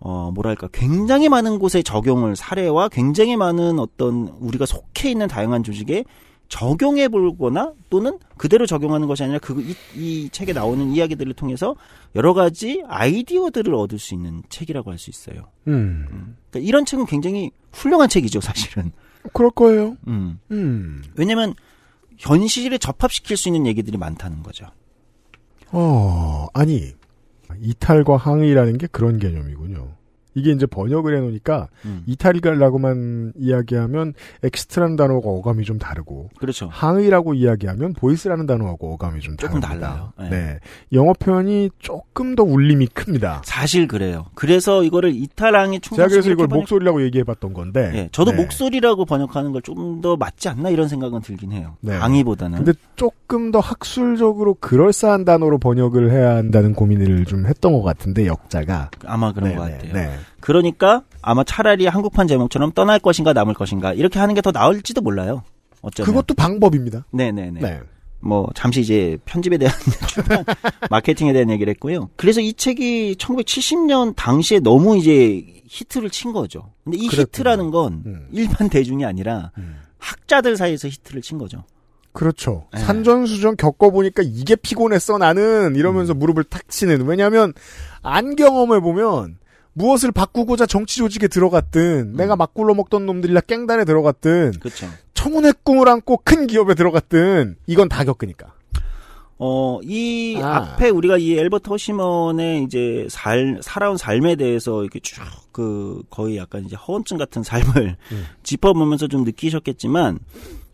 어 뭐랄까 굉장히 많은 곳에 적용을 사례와 굉장히 많은 어떤 우리가 속해 있는 다양한 조직에 적용해 볼거나 또는 그대로 적용하는 것이 아니라 그이 이 책에 나오는 이야기들을 통해서 여러 가지 아이디어들을 얻을 수 있는 책이라고 할 수 있어요. 음. 음. 그러니까 이런 책은 굉장히 훌륭한 책이죠, 사실은. 그럴 거예요. 음. 음. 왜냐면 현실에 접합시킬 수 있는 얘기들이 많다는 거죠. 어, 아니 이탈과 항의라는 게 그런 개념이군요. 이게 이제 번역을 해놓으니까 음. 이탈리갈라고만 이야기하면 엑스트라는 단어가 어감이 좀 다르고 그렇죠. 항의라고 이야기하면 보이스라는 단어하고 어감이 좀 조금 다릅니다. 달라요. 네. 네. 영어 표현이 조금 더 울림이 큽니다. 사실 그래요. 그래서 이거를 이탈항이 충분 제가 그래서 이걸 번역... 목소리라고 얘기해봤던 건데 네. 저도 네. 목소리라고 번역하는 걸 좀 더 맞지 않나 이런 생각은 들긴 해요. 네. 항의보다는. 근데 조금 더 학술적으로 그럴싸한 단어로 번역을 해야 한다는 고민을 좀 했던 것 같은데 역자가 아마 그런 네, 것 네, 같아요. 네. 그러니까 아마 차라리 한국판 제목처럼 떠날 것인가 남을 것인가 이렇게 하는 게 더 나을지도 몰라요. 어쩌면 그것도 방법입니다. 네네네. 네. 뭐 잠시 이제 편집에 대한 마케팅에 대한 얘기를 했고요. 그래서 이 책이 1970년 당시에 너무 이제 히트를 친 거죠. 근데 이 그랬구나. 히트라는 건 음. 일반 대중이 아니라 음. 학자들 사이에서 히트를 친 거죠. 그렇죠. 네. 산전수전 겪어보니까 이게 피곤했어 나는 이러면서 음. 무릎을 탁 치는. 왜냐하면 안 경험해 보면 무엇을 바꾸고자 정치 조직에 들어갔든 음. 내가 막 굴러먹던 놈들이나 깽단에 들어갔든 그쵸. 청혼의 꿈을 안고 큰 기업에 들어갔든 이건 다 겪으니까. 어, 이 아. 앞에 우리가 이 엘버트 허시먼의 이제 살, 살아온 삶에 대해서 이렇게 쭉 그 거의 약간 이제 허언증 같은 삶을 음. 짚어보면서 좀 느끼셨겠지만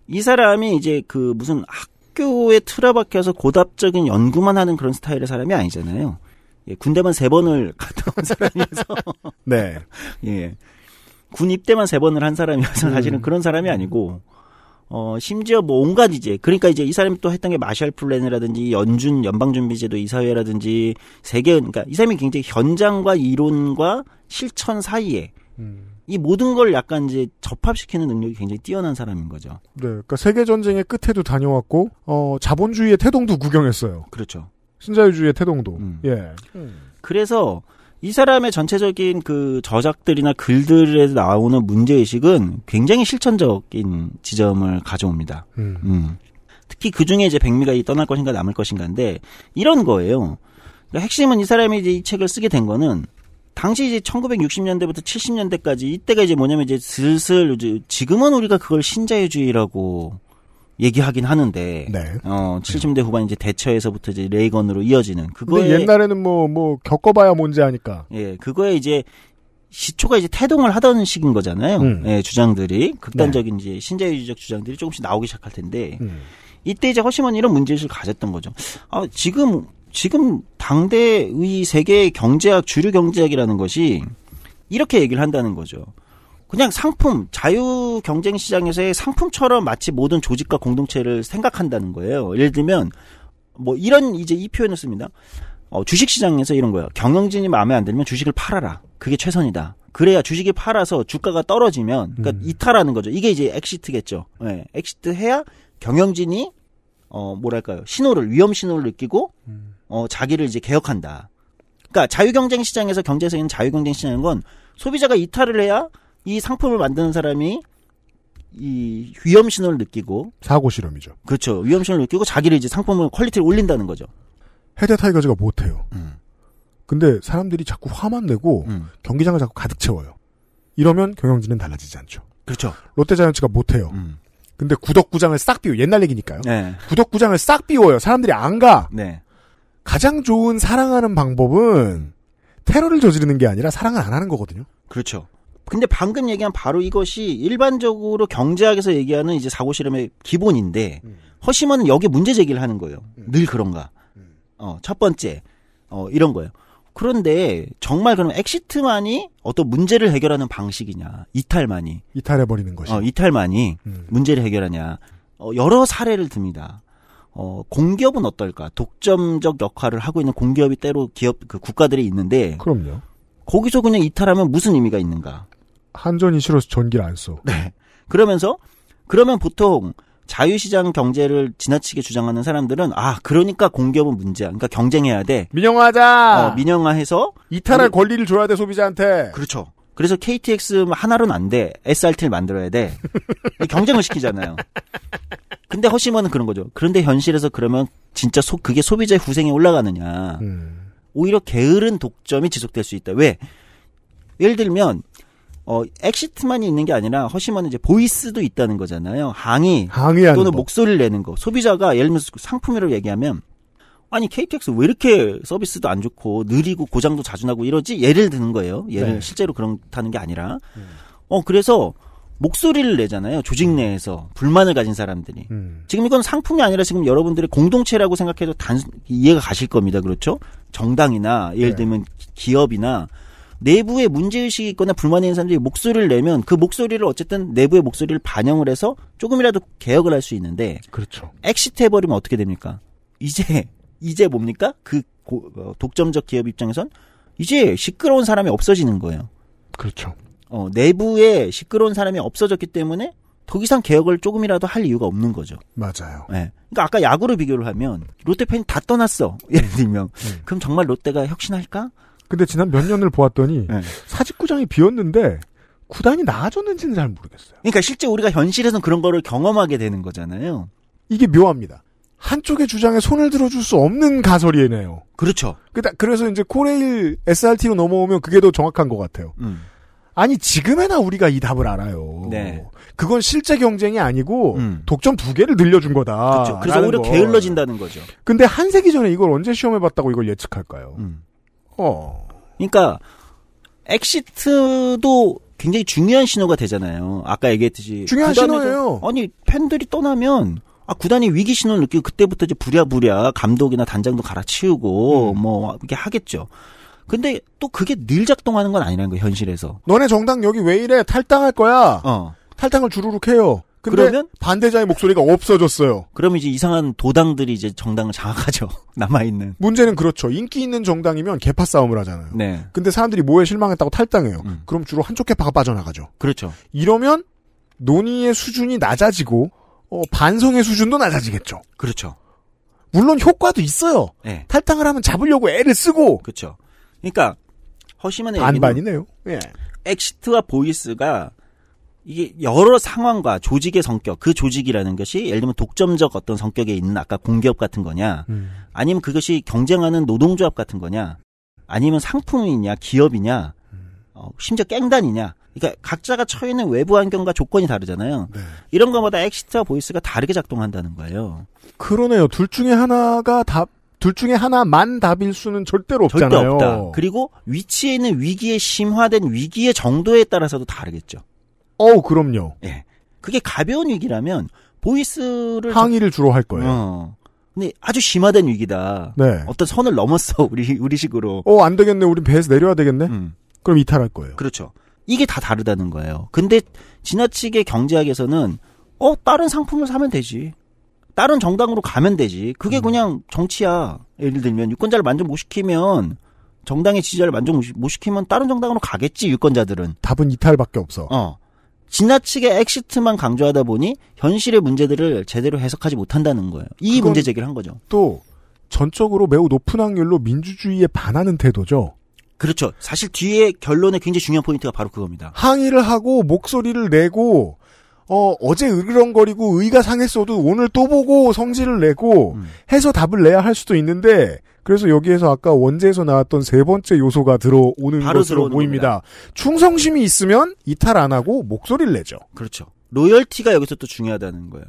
이 사람이 이제 그 무슨 학교에 틀어박혀서 고답적인 연구만 하는 그런 스타일의 사람이 아니잖아요. 예, 군대만 세 번을 갔다 온 사람이어서 네. 예. 군 입대만 세 번을 한 사람이어서 음. 사실은 음. 그런 사람이 아니고 어 심지어 뭐 온갖 이제 그러니까 이제 이 사람이 또 했던 게 마샬 플랜이라든지 연준 연방준비제도 이사회라든지 세계 그러니까 이 사람이 굉장히 현장과 이론과 실천 사이에 음. 이 모든 걸 약간 이제 접합시키는 능력이 굉장히 뛰어난 사람인 거죠. 네, 그러니까 세계 전쟁의 끝에도 다녀왔고 어 자본주의의 태동도 구경했어요. 그렇죠. 신자유주의의 태동도. 음. 예. 그래서 이 사람의 전체적인 그 저작들이나 글들에 나오는 문제의식은 굉장히 실천적인 지점을 가져옵니다. 음. 음. 특히 그 중에 이제 백미가 떠날 것인가 남을 것인가인데 이런 거예요. 그러니까 핵심은 이 사람이 이제 이 책을 쓰게 된 거는 당시 이제 1960년대부터 70년대까지 이때가 이제 뭐냐면 이제 슬슬 이제 지금은 우리가 그걸 신자유주의라고 얘기하긴 하는데 네. 어 70대 후반 이제 대처에서부터 이제 레이건으로 이어지는 그거에 옛날에는 뭐뭐 뭐 겪어봐야 뭔지 하니까 예 그거에 이제 시초가 이제 태동을 하던 식인 거잖아요 음. 예 주장들이 극단적인 네. 이제 신자유주의적 주장들이 조금씩 나오기 시작할 텐데 음. 이때 이제 허심은 이런 문제의식을 가졌던 거죠 아 지금 지금 당대의 세계 경제학 주류 경제학이라는 것이 이렇게 얘기를 한다는 거죠 그냥 상품 자유 경쟁 시장에서의 상품처럼 마치 모든 조직과 공동체를 생각한다는 거예요. 예를 들면 뭐 이런 이제 이 표현을 씁니다. 어, 주식 시장에서 이런 거예요. 경영진이 마음에 안 들면 주식을 팔아라. 그게 최선이다. 그래야 주식이 팔아서 주가가 떨어지면 그러니까 음. 이탈하는 거죠. 이게 이제 엑시트겠죠. 네, 엑시트 해야 경영진이 어 뭐랄까요 신호를 위험 신호를 느끼고 음. 어 자기를 이제 개혁한다. 그러니까 자유 경쟁 시장에서 경제적인 자유 경쟁 시장인 건 소비자가 이탈을 해야 이 상품을 만드는 사람이 이 위험 신호를 느끼고 사고 실험이죠. 그렇죠. 위험 신호를 느끼고 자기를 이제 상품을 퀄리티를 올린다는 거죠. 해대 타이거즈가 못해요. 음. 근데 사람들이 자꾸 화만 내고 음. 경기장을 자꾸 가득 채워요. 이러면 경영진은 달라지지 않죠. 그렇죠. 롯데자이언츠가 못해요. 음. 근데 구덕구장을 싹 비워 옛날 얘기니까요. 네. 구덕구장을 싹 비워요. 사람들이 안 가. 네. 가장 좋은 사랑하는 방법은 테러를 저지르는 게 아니라 사랑을 안 하는 거거든요. 그렇죠. 근데 방금 얘기한 바로 이것이 일반적으로 경제학에서 얘기하는 이제 사고 실험의 기본인데 음. 허심은 여기에 문제 제기를 하는 거예요. 음. 늘 그런가. 음. 어, 첫 번째 어, 이런 거예요. 그런데 정말 그럼 엑시트만이 어떤 문제를 해결하는 방식이냐 이탈만이 이탈해 버리는 것이 어, 이탈만이 음. 문제를 해결하냐 어, 여러 사례를 듭니다. 어, 공기업은 어떨까? 독점적 역할을 하고 있는 공기업이 때로 기업 그 국가들이 있는데 그럼요. 거기서 그냥 이탈하면 무슨 의미가 있는가? 한전이 싫어서 전기를 안 써. 네. 그러면서 그러면 보통 자유시장 경제를 지나치게 주장하는 사람들은 아 그러니까 공기업은 문제야. 그러니까 경쟁해야 돼. 민영화하자. 어, 민영화해서 이탈할 아니, 권리를 줘야 돼 소비자한테. 그렇죠. 그래서 KTX 하나로는 안 돼. SRT를 만들어야 돼. 경쟁을 시키잖아요. 근데 허심은 그런 거죠. 그런데 현실에서 그러면 진짜 소, 그게 소비자의 후생에 올라가느냐. 음. 오히려 게으른 독점이 지속될 수 있다. 왜? 예를 들면 어, 엑시트만이 있는 게 아니라 허심은 이제 보이스도 있다는 거잖아요. 항의 또는 거. 목소리를 내는 거. 소비자가 예를 들면서 그 상품이라고 얘기하면 아니 KTX 왜 이렇게 서비스도 안 좋고 느리고 고장도 자주 나고 이러지? 예를 드는 거예요. 예를 네. 실제로 그렇다는 게 아니라 음. 어 그래서 목소리를 내잖아요. 조직 음. 내에서 불만을 가진 사람들이. 음. 지금 이건 상품이 아니라 지금 여러분들의 공동체라고 생각해도 단 이해가 가실 겁니다. 그렇죠? 정당이나 예를 네. 들면 기업이나 내부에 문제의식이 있거나 불만이 있는 사람들이 목소리를 내면 그 목소리를 어쨌든 내부의 목소리를 반영을 해서 조금이라도 개혁을 할 수 있는데. 그렇죠. 엑시트 해버리면 어떻게 됩니까? 이제, 이제 뭡니까? 그 고, 어, 독점적 기업 입장에선 이제 시끄러운 사람이 없어지는 거예요. 그렇죠. 어, 내부에 시끄러운 사람이 없어졌기 때문에 더 이상 개혁을 조금이라도 할 이유가 없는 거죠. 맞아요. 예. 네. 그러니까 아까 야구로 비교를 하면 롯데 팬이 다 떠났어. 예를 네. 들면 음. 그럼 정말 롯데가 혁신할까? 근데 지난 몇 년을 보았더니 네. 사직구장이 비었는데 구단이 나아졌는지는 잘 모르겠어요. 그러니까 실제 우리가 현실에서는 그런 거를 경험하게 되는 거잖아요. 이게 묘합니다. 한쪽의 주장에 손을 들어줄 수 없는 가설이네요. 그렇죠. 그래서 이제 코레일 SRT로 넘어오면 그게 더 정확한 것 같아요. 음. 아니 지금에나 우리가 이 답을 알아요. 네. 그건 실제 경쟁이 아니고 음. 독점 두 개를 늘려준 거다. 그렇죠. 그래서 오히려 걸. 게을러진다는 거죠. 근데 한 세기 전에 이걸 언제 시험해봤다고 이걸 예측할까요? 음. 어. 그러니까 엑시트도 굉장히 중요한 신호가 되잖아요. 아까 얘기했듯이 중요한 신호예요. 아니 팬들이 떠나면 아, 구단이 위기 신호를 느끼고 그때부터 이제 부랴부랴 감독이나 단장도 갈아치우고 음. 뭐 이렇게 하겠죠. 근데 또 그게 늘 작동하는 건 아니라는 거예요, 현실에서. 너네 정당 여기 왜 이래? 탈당할 거야. 어. 탈당을 주르륵 해요. 그러면 반대자의 목소리가 없어졌어요. 그럼 이제 이상한 도당들이 이제 정당을 장악하죠. 남아 있는. 문제는 그렇죠. 인기 있는 정당이면 개파 싸움을 하잖아요. 네. 근데 사람들이 뭐에 실망했다고 탈당해요. 음. 그럼 주로 한쪽 개파가 빠져나가죠. 그렇죠. 이러면 논의의 수준이 낮아지고 어, 반성의 수준도 낮아지겠죠. 그렇죠. 물론 효과도 있어요. 네. 탈당을 하면 잡으려고 애를 쓰고. 그렇죠. 그러니까 허심한의 반반이네요. 예. 엑시트와 보이스가 이게 여러 상황과 조직의 성격, 그 조직이라는 것이 예를 들면 독점적 어떤 성격에 있는 아까 공기업 같은 거냐, 음. 아니면 그것이 경쟁하는 노동조합 같은 거냐, 아니면 상품이냐, 기업이냐, 음. 어, 심지어 깽단이냐. 그러니까 각자가 처해 있는 외부 환경과 조건이 다르잖아요. 네. 이런 것마다 엑시트와 보이스가 다르게 작동한다는 거예요. 그러네요. 둘 중에 하나가 답, 둘 중에 하나만 답일 수는 절대로 없잖아요. 절대 없다. 그리고 위치에 있는 위기에 심화된 위기의 정도에 따라서도 다르겠죠. 어우, 그럼요. 예. 그게 가벼운 위기라면 보이스를 항의를 저... 주로 할 거예요. 어. 근데 아주 심화된 위기다. 네. 어떤 선을 넘었어 우리 우리식으로. 어안 되겠네. 우리 배에서 내려야 되겠네. 음. 그럼 이탈할 거예요. 그렇죠. 이게 다 다르다는 거예요. 근데 지나치게 경제학에서는 어 다른 상품을 사면 되지. 다른 정당으로 가면 되지. 그게 음. 그냥 정치야. 예를 들면 유권자를 만족 못 시키면 정당의 지지자를 만족 못 시키면 다른 정당으로 가겠지 유권자들은. 답은 이탈밖에 없어. 어. 지나치게 엑시트만 강조하다 보니 현실의 문제들을 제대로 해석하지 못한다는 거예요. 이 문제 제기를 한 거죠. 또 전적으로 매우 높은 확률로 민주주의에 반하는 태도죠. 그렇죠. 사실 뒤에 결론에 굉장히 중요한 포인트가 바로 그겁니다. 항의를 하고 목소리를 내고 어, 어제 으르렁거리고 의가 상했어도 오늘 또 보고 성질을 내고 음. 해서 답을 내야 할 수도 있는데 그래서 여기에서 아까 원제에서 나왔던 세 번째 요소가 들어오는 것으로 보입니다. 겁니다. 충성심이 있으면 이탈 안 하고 목소리를 내죠. 그렇죠. 로열티가 여기서 또 중요하다는 거예요.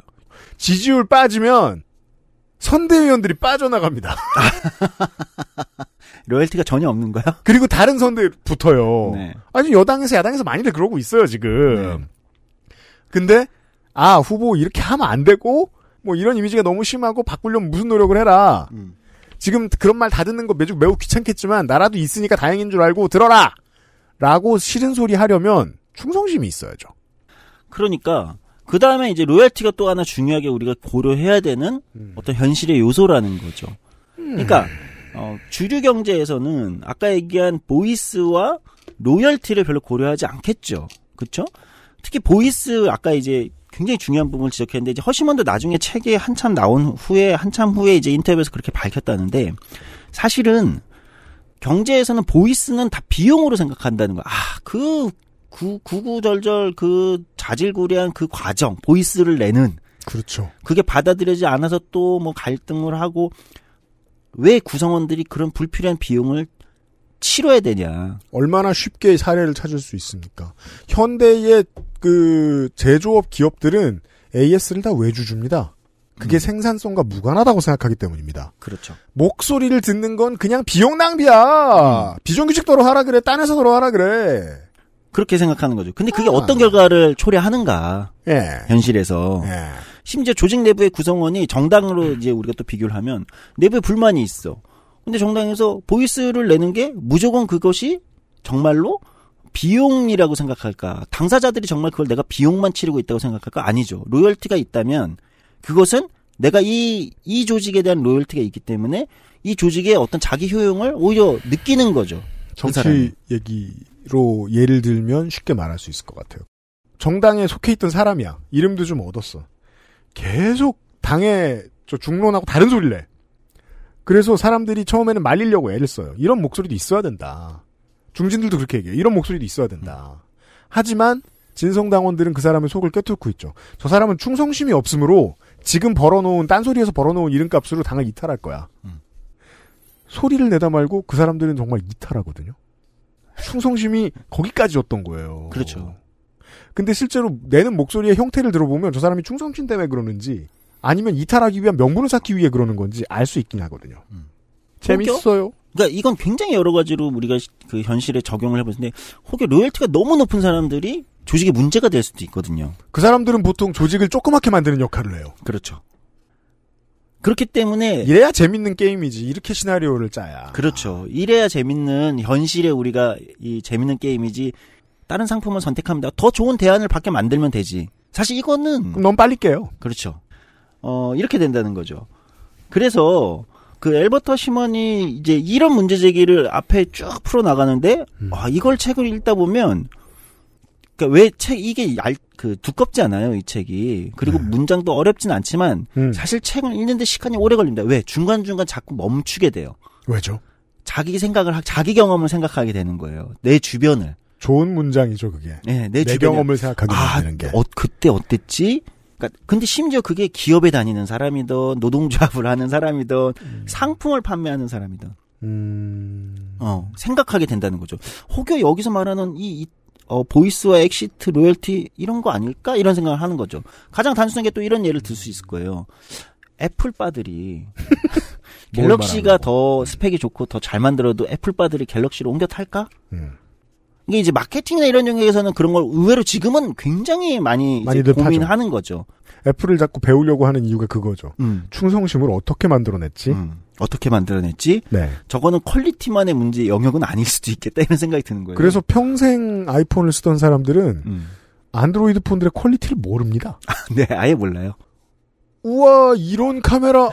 지지율 빠지면 선대위원들이 빠져나갑니다. 로열티가 전혀 없는 거야? 그리고 다른 선대 붙어요. 네. 아니 여당에서 야당에서 많이들 그러고 있어요 지금. 네. 근데 아 후보 이렇게 하면 안 되고 뭐 이런 이미지가 너무 심하고 바꾸려면 무슨 노력을 해라. 음. 지금 그런 말 다 듣는 거 매주 매우 귀찮겠지만 나라도 있으니까 다행인 줄 알고 들어라. 라고 싫은 소리 하려면 충성심이 있어야죠. 그러니까 그 다음에 이제 로열티가 또 하나 중요하게 우리가 고려해야 되는 음. 어떤 현실의 요소라는 거죠. 음. 그러니까 어, 주류 경제에서는 아까 얘기한 보이스와 로열티를 별로 고려하지 않겠죠. 그렇죠? 특히 보이스 아까 이제 굉장히 중요한 부분을 지적했는데 이제 허시먼도 나중에 책에 한참 나온 후에 한참 후에 이제 인터뷰에서 그렇게 밝혔다는데 사실은 경제에서는 보이스는 다 비용으로 생각한다는 거야. 아, 그 구, 구절절그 자질구레한 그 과정, 보이스를 내는 그렇죠. 그게 받아들여지지 않아서 또 뭐 갈등을 하고 왜 구성원들이 그런 불필요한 비용을 치러야 되냐. 얼마나 쉽게 사례를 찾을 수 있습니까? 현대의 그 제조업 기업들은 AS를 다 외주 줍니다. 그게 음. 생산성과 무관하다고 생각하기 때문입니다. 그렇죠. 목소리를 듣는 건 그냥 비용 낭비야. 음. 비정규직도로 하라 그래. 딴 회사도로 하라 그래. 그렇게 생각하는 거죠. 근데 그게 아. 어떤 결과를 초래하는가. 예. 현실에서. 예. 심지어 조직 내부의 구성원이 정당으로 이제 우리가 또 비교를 하면 내부에 불만이 있어. 근데 정당에서 보이스를 내는 게 무조건 그것이 정말로 비용이라고 생각할까? 당사자들이 정말 그걸 내가 비용만 치르고 있다고 생각할까? 아니죠. 로열티가 있다면 그것은 내가 이, 이 조직에 대한 로열티가 있기 때문에 이 조직의 어떤 자기 효용을 오히려 느끼는 거죠. 그 정치 그 얘기로 예를 들면 쉽게 말할 수 있을 것 같아요. 정당에 속해 있던 사람이야. 이름도 좀 얻었어. 계속 당에 저 중론하고 다른 소리를 해. 그래서 사람들이 처음에는 말리려고 애를 써요. 이런 목소리도 있어야 된다. 중진들도 그렇게 얘기해요. 이런 목소리도 있어야 된다. 음. 하지만 진성당원들은 그 사람의 속을 꿰뚫고 있죠. 저 사람은 충성심이 없으므로 지금 벌어놓은 딴소리에서 벌어놓은 이름값으로 당을 이탈할 거야. 음. 소리를 내다 말고 그 사람들은 정말 이탈하거든요. 충성심이 거기까지였던 거예요. 그렇죠. 근데 실제로 내는 목소리의 형태를 들어보면 저 사람이 충성심 때문에 그러는지 아니면 이탈하기 위한 명분을 쌓기 위해 그러는 건지 알 수 있긴 하거든요. 음. 재밌어요. 그러니까 이건 굉장히 여러 가지로 우리가 그 현실에 적용을 해보는데 혹여 로열티가 너무 높은 사람들이 조직에 문제가 될 수도 있거든요. 그 사람들은 보통 조직을 조그맣게 만드는 역할을 해요. 그렇죠. 그렇기 때문에 이래야 재밌는 게임이지 이렇게 시나리오를 짜야 그렇죠 이래야 재밌는 현실에 우리가 이 재밌는 게임이지 다른 상품을 선택합니다 더 좋은 대안을 밖에 만들면 되지 사실 이거는 그럼 너무 빨리 깨요 그렇죠 어 이렇게 된다는 거죠 그래서 그 엘버터 시먼이 이제 이런 문제 제기를 앞에 쭉 풀어 나가는데 음. 아 이걸 책을 읽다 보면 그러니까 왜책 이게 얇 그 두껍지 않아요 이 책이 그리고 음. 문장도 어렵진 않지만 음. 사실 책을 읽는데 시간이 오래 걸립니다 왜 중간 중간 자꾸 멈추게 돼요 왜죠 자기 생각을 자기 경험을 생각하게 되는 거예요 내 주변을 좋은 문장이죠 그게 네, 내, 내 주변을, 경험을 생각하게 되는 아, 게 어, 그때 어땠지 그러니까 근데 심지어 그게 기업에 다니는 사람이든 노동조합을 하는 사람이든 음. 상품을 판매하는 사람이든 음. 어, 생각하게 된다는 거죠. 혹여 여기서 말하는 이, 이 어, 보이스와 엑시트, 로열티 이런 거 아닐까? 이런 생각을 하는 거죠. 가장 단순한 게 또 이런 예를 들 수 있을 거예요. 애플바들이 갤럭시가 더 스펙이 좋고 더 잘 만들어도 애플바들이 갤럭시를 옮겨 탈까? 음. 이게 이제 마케팅이나 이런 영역에서는 그런 걸 의외로 지금은 굉장히 많이 고민하는 하죠. 거죠. 애플을 자꾸 배우려고 하는 이유가 그거죠. 음. 충성심을 어떻게 만들어냈지? 음. 어떻게 만들어냈지? 네. 저거는 퀄리티만의 문제 영역은 아닐 수도 있겠다 이런 생각이 드는 거예요. 그래서 평생 아이폰을 쓰던 사람들은 음. 안드로이드 폰들의 퀄리티를 모릅니다. 아, 네, 아예 몰라요. 우와 이런 카메라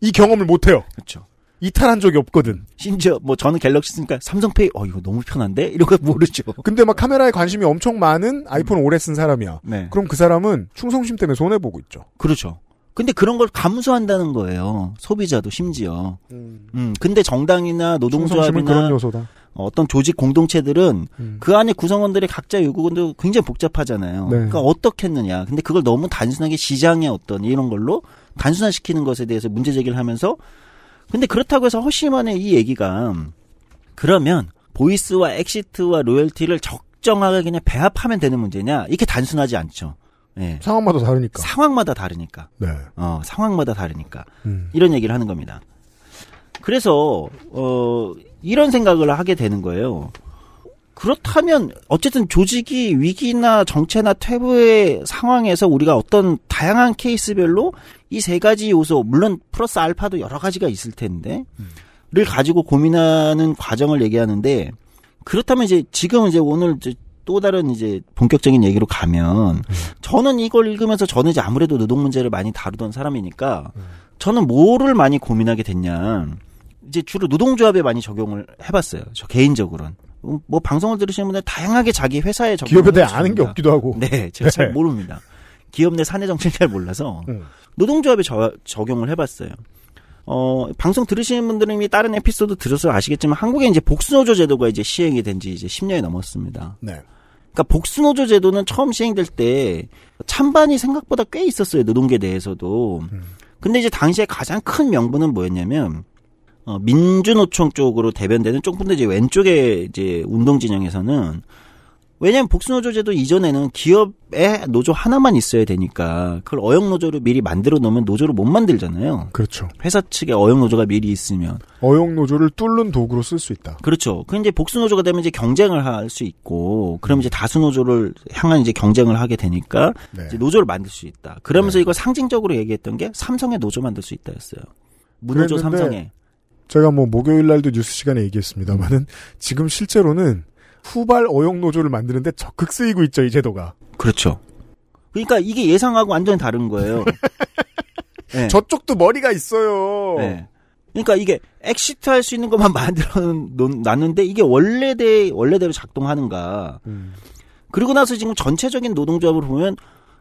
이 경험을 못해요. 그렇죠. 이탈한 적이 없거든. 심지어 뭐 저는 갤럭시 쓰니까 삼성페이 어 이거 너무 편한데 이런거 모르죠. 근데 막 카메라에 관심이 엄청 많은 아이폰 오래 쓴 사람이야. 네. 그럼 그 사람은 충성심 때문에 손해 보고 있죠. 그렇죠. 근데 그런 걸 감수한다는 거예요. 소비자도 심지어. 음. 음 근데 정당이나 노동조합이나 어떤 조직 공동체들은 음. 그 안에 구성원들의 각자 요구도 굉장히 복잡하잖아요. 네. 그러니까 어떻게 했느냐. 근데 그걸 너무 단순하게 시장의 어떤 이런 걸로 단순화시키는 것에 대해서 문제 제기를 하면서 근데 그렇다고 해서 허심만의이 얘기가 그러면 보이스와 엑시트와 로열티를 적정하게 그냥 배합하면 되는 문제냐? 이렇게 단순하지 않죠. 네. 상황마다 다르니까. 상황마다 다르니까. 네. 어, 상황마다 다르니까. 음. 이런 얘기를 하는 겁니다. 그래서 어 이런 생각을 하게 되는 거예요. 그렇다면 어쨌든 조직이 위기나 정체나 퇴보의 상황에서 우리가 어떤 다양한 케이스별로 이 세 가지 요소 물론 플러스 알파도 여러 가지가 있을 텐데를 가지고 고민하는 과정을 얘기하는데 그렇다면 이제 지금 이제 오늘 이제 또 다른 이제 본격적인 얘기로 가면 저는 이걸 읽으면서 저는 이제 아무래도 노동 문제를 많이 다루던 사람이니까 저는 뭐를 많이 고민하게 됐냐 이제 주로 노동조합에 많이 적용을 해봤어요 저 개인적으로는 음, 뭐 방송을 들으시는 분들 다양하게 자기 회사에 적 기업에 대해 아는 게 없기도 하고. 네, 제가 네. 잘 모릅니다. 기업 내 사내 정책 잘 몰라서 음. 노동조합에 저, 적용을 해봤어요. 어, 방송 들으시는 분들은 이미 다른 에피소드 들어서 아시겠지만 한국에 이제 복수노조 제도가 이제 시행이 된 지 이제 10년이 넘었습니다. 네. 그러니까 복수노조 제도는 처음 시행될 때 찬반이 생각보다 꽤 있었어요 노동계 내에서도. 음. 근데 이제 당시에 가장 큰 명분은 뭐였냐면 어, 민주노총 쪽으로 대변되는 조금 이제 왼쪽에 이제 운동 진영에서는 왜냐면 복수노조제도 이전에는 기업에 노조 하나만 있어야 되니까 그걸 어용노조를 미리 만들어 놓으면 노조를 못 만들잖아요. 그렇죠. 회사 측에 어용노조가 미리 있으면 어용노조를 뚫는 도구로 쓸 수 있다. 그렇죠. 그 이제 복수노조가 되면 이제 경쟁을 할 수 있고 그럼 이제 다수노조를 향한 이제 경쟁을 하게 되니까 네. 이제 노조를 만들 수 있다. 그러면서 네. 이거 상징적으로 얘기했던 게 삼성의 노조 만들 수 있다였어요. 문호조 삼성에 제가 뭐 목요일 날도 뉴스 시간에 얘기했습니다만은 지금 실제로는 후발 어용 노조를 만드는데 적극 쓰이고 있죠 이 제도가. 그렇죠. 그러니까 이게 예상하고 완전히 다른 거예요. 네. 저쪽도 머리가 있어요. 네. 그러니까 이게 엑시트 할 수 있는 것만 만들어 놨는데 이게 원래대 원래대로 작동하는가. 음. 그리고 나서 지금 전체적인 노동조합을 보면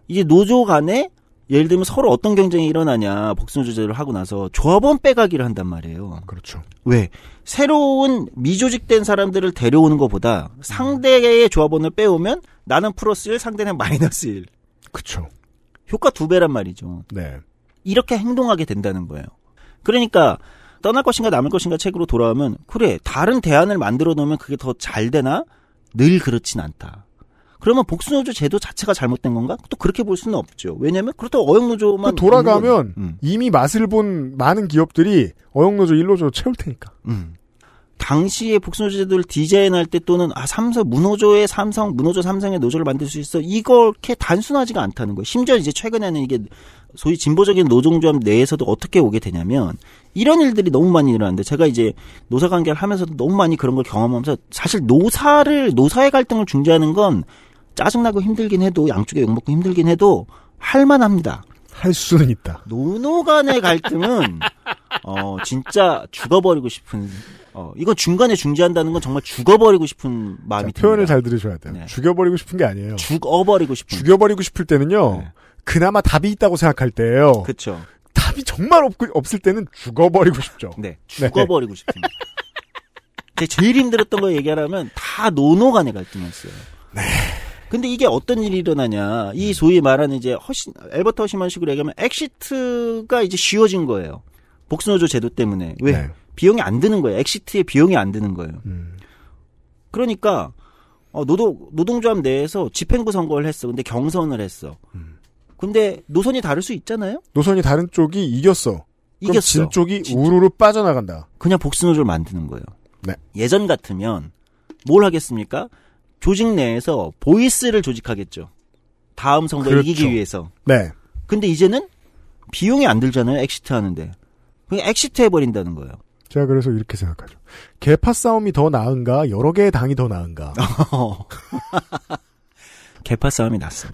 이제 노조 간에 예를 들면 서로 어떤 경쟁이 일어나냐 복숭 조제를 하고 나서 조합원 빼가기를 한단 말이에요. 그렇죠. 왜 새로운 미조직된 사람들을 데려오는 것보다 상대의 조합원을 빼오면 나는 플러스 1, 상대는 마이너스 1. 그렇죠. 효과 두 배란 말이죠. 네. 이렇게 행동하게 된다는 거예요. 그러니까 떠날 것인가 남을 것인가 책으로 돌아오면 그래 다른 대안을 만들어 놓으면 그게 더 잘 되나 늘 그렇진 않다. 그러면 복수노조 제도 자체가 잘못된 건가? 또 그렇게 볼 수는 없죠. 왜냐하면 그렇다고 어영노조만 돌아가면 음. 이미 맛을 본 많은 기업들이 어영노조 일노조 채울 테니까. 음. 당시에 복수노조 제도를 디자인할 때 또는 아 삼성 문노조의 삼성 문노조 삼성의 노조를 만들 수 있어 이걸렇게 단순하지가 않다는 거예요. 심지어 이제 최근에는 이게 소위 진보적인 노동조합 내에서도 어떻게 오게 되냐면 이런 일들이 너무 많이 일어나는데 제가 이제 노사 관계를 하면서도 너무 많이 그런 걸 경험하면서 사실 노사를 노사의 갈등을 중재하는 건 짜증나고 힘들긴 해도 양쪽에 욕먹고 힘들긴 해도 할만합니다. 할 수는 있다. 노노 간의 갈등은 어 진짜 죽어버리고 싶은 어 이건 중간에 중지한다는 건 정말 죽어버리고 싶은 마음이 자, 표현을 듭니다. 잘 들으셔야 돼요. 네. 죽여버리고 싶은 게 아니에요. 죽어버리고 싶은 죽여버리고 싶을 때는요. 네. 그나마 답이 있다고 생각할 때예요. 그렇죠. 답이 정말 없, 없을 때는 죽어버리고 싶죠. 네, 네. 죽어버리고 네. 싶습니다. 제가 제일 힘들었던 거 얘기하라면 다 노노 간의 갈등이었어요. 네. 근데 이게 어떤 일이 일어나냐. 이 음. 소위 말하는 이제 허신 엘버트 허시만식으로 얘기하면 엑시트가 이제 쉬워진 거예요. 복수노조 제도 때문에. 왜? 네. 비용이 안 드는 거예요. 엑시트에 비용이 안 드는 거예요. 음. 그러니까, 어, 노동, 노동조합 내에서 집행부 선거를 했어. 근데 경선을 했어. 음. 근데 노선이 다를 수 있잖아요? 노선이 다른 쪽이 이겼어. 이겼어. 진 쪽이 우르르 빠져나간다. 그냥 복수노조를 만드는 거예요. 네. 예전 같으면 뭘 하겠습니까? 조직 내에서 보이스를 조직하겠죠. 다음 선거 그렇죠. 이기기 위해서. 네. 근데 이제는 비용이 안 들잖아요. 엑시트 하는데. 그냥 엑시트 해버린다는 거예요. 제가 그래서 이렇게 생각하죠. 개파 싸움이 더 나은가? 여러 개의 당이 더 나은가? 개파 싸움이 낫어.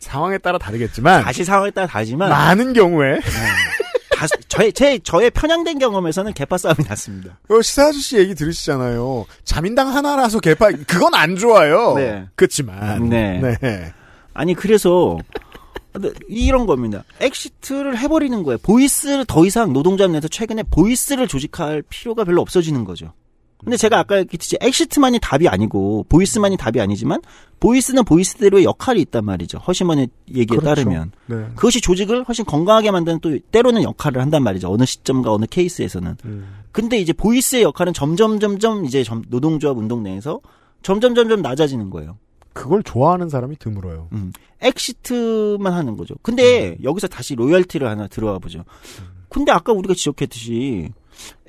상황에 따라 다르겠지만. 다시 상황에 따라 다르지만. 많은 경우에. 네. 제, 제 저의 편향된 경험에서는 개파 싸움이 났습니다. 어, 시사 아저씨 얘기 들으시잖아요. 자민당 하나라서 개파 그건 안 좋아요. 네. 그렇지만 네. 네. 아니 그래서 이런 겁니다. 엑시트를 해버리는 거예요. 보이스를 더 이상 노동자 내에서 최근에 보이스를 조직할 필요가 별로 없어지는 거죠. 근데 제가 아까 얘기했듯이 엑시트만이 답이 아니고 보이스만이 답이 아니지만 보이스는 보이스대로의 역할이 있단 말이죠. 허시먼의 얘기에 그렇죠. 따르면 네. 그것이 조직을 훨씬 건강하게 만드는 또 때로는 역할을 한단 말이죠. 어느 시점과 어느 케이스에서는. 음. 근데 이제 보이스의 역할은 점점 점점 이제 노동조합 운동 내에서 점점 점점 낮아지는 거예요. 그걸 좋아하는 사람이 드물어요. 음. 엑시트만 하는 거죠. 근데 음. 여기서 다시 로열티를 하나 들어와 보죠. 음. 근데 아까 우리가 지적했듯이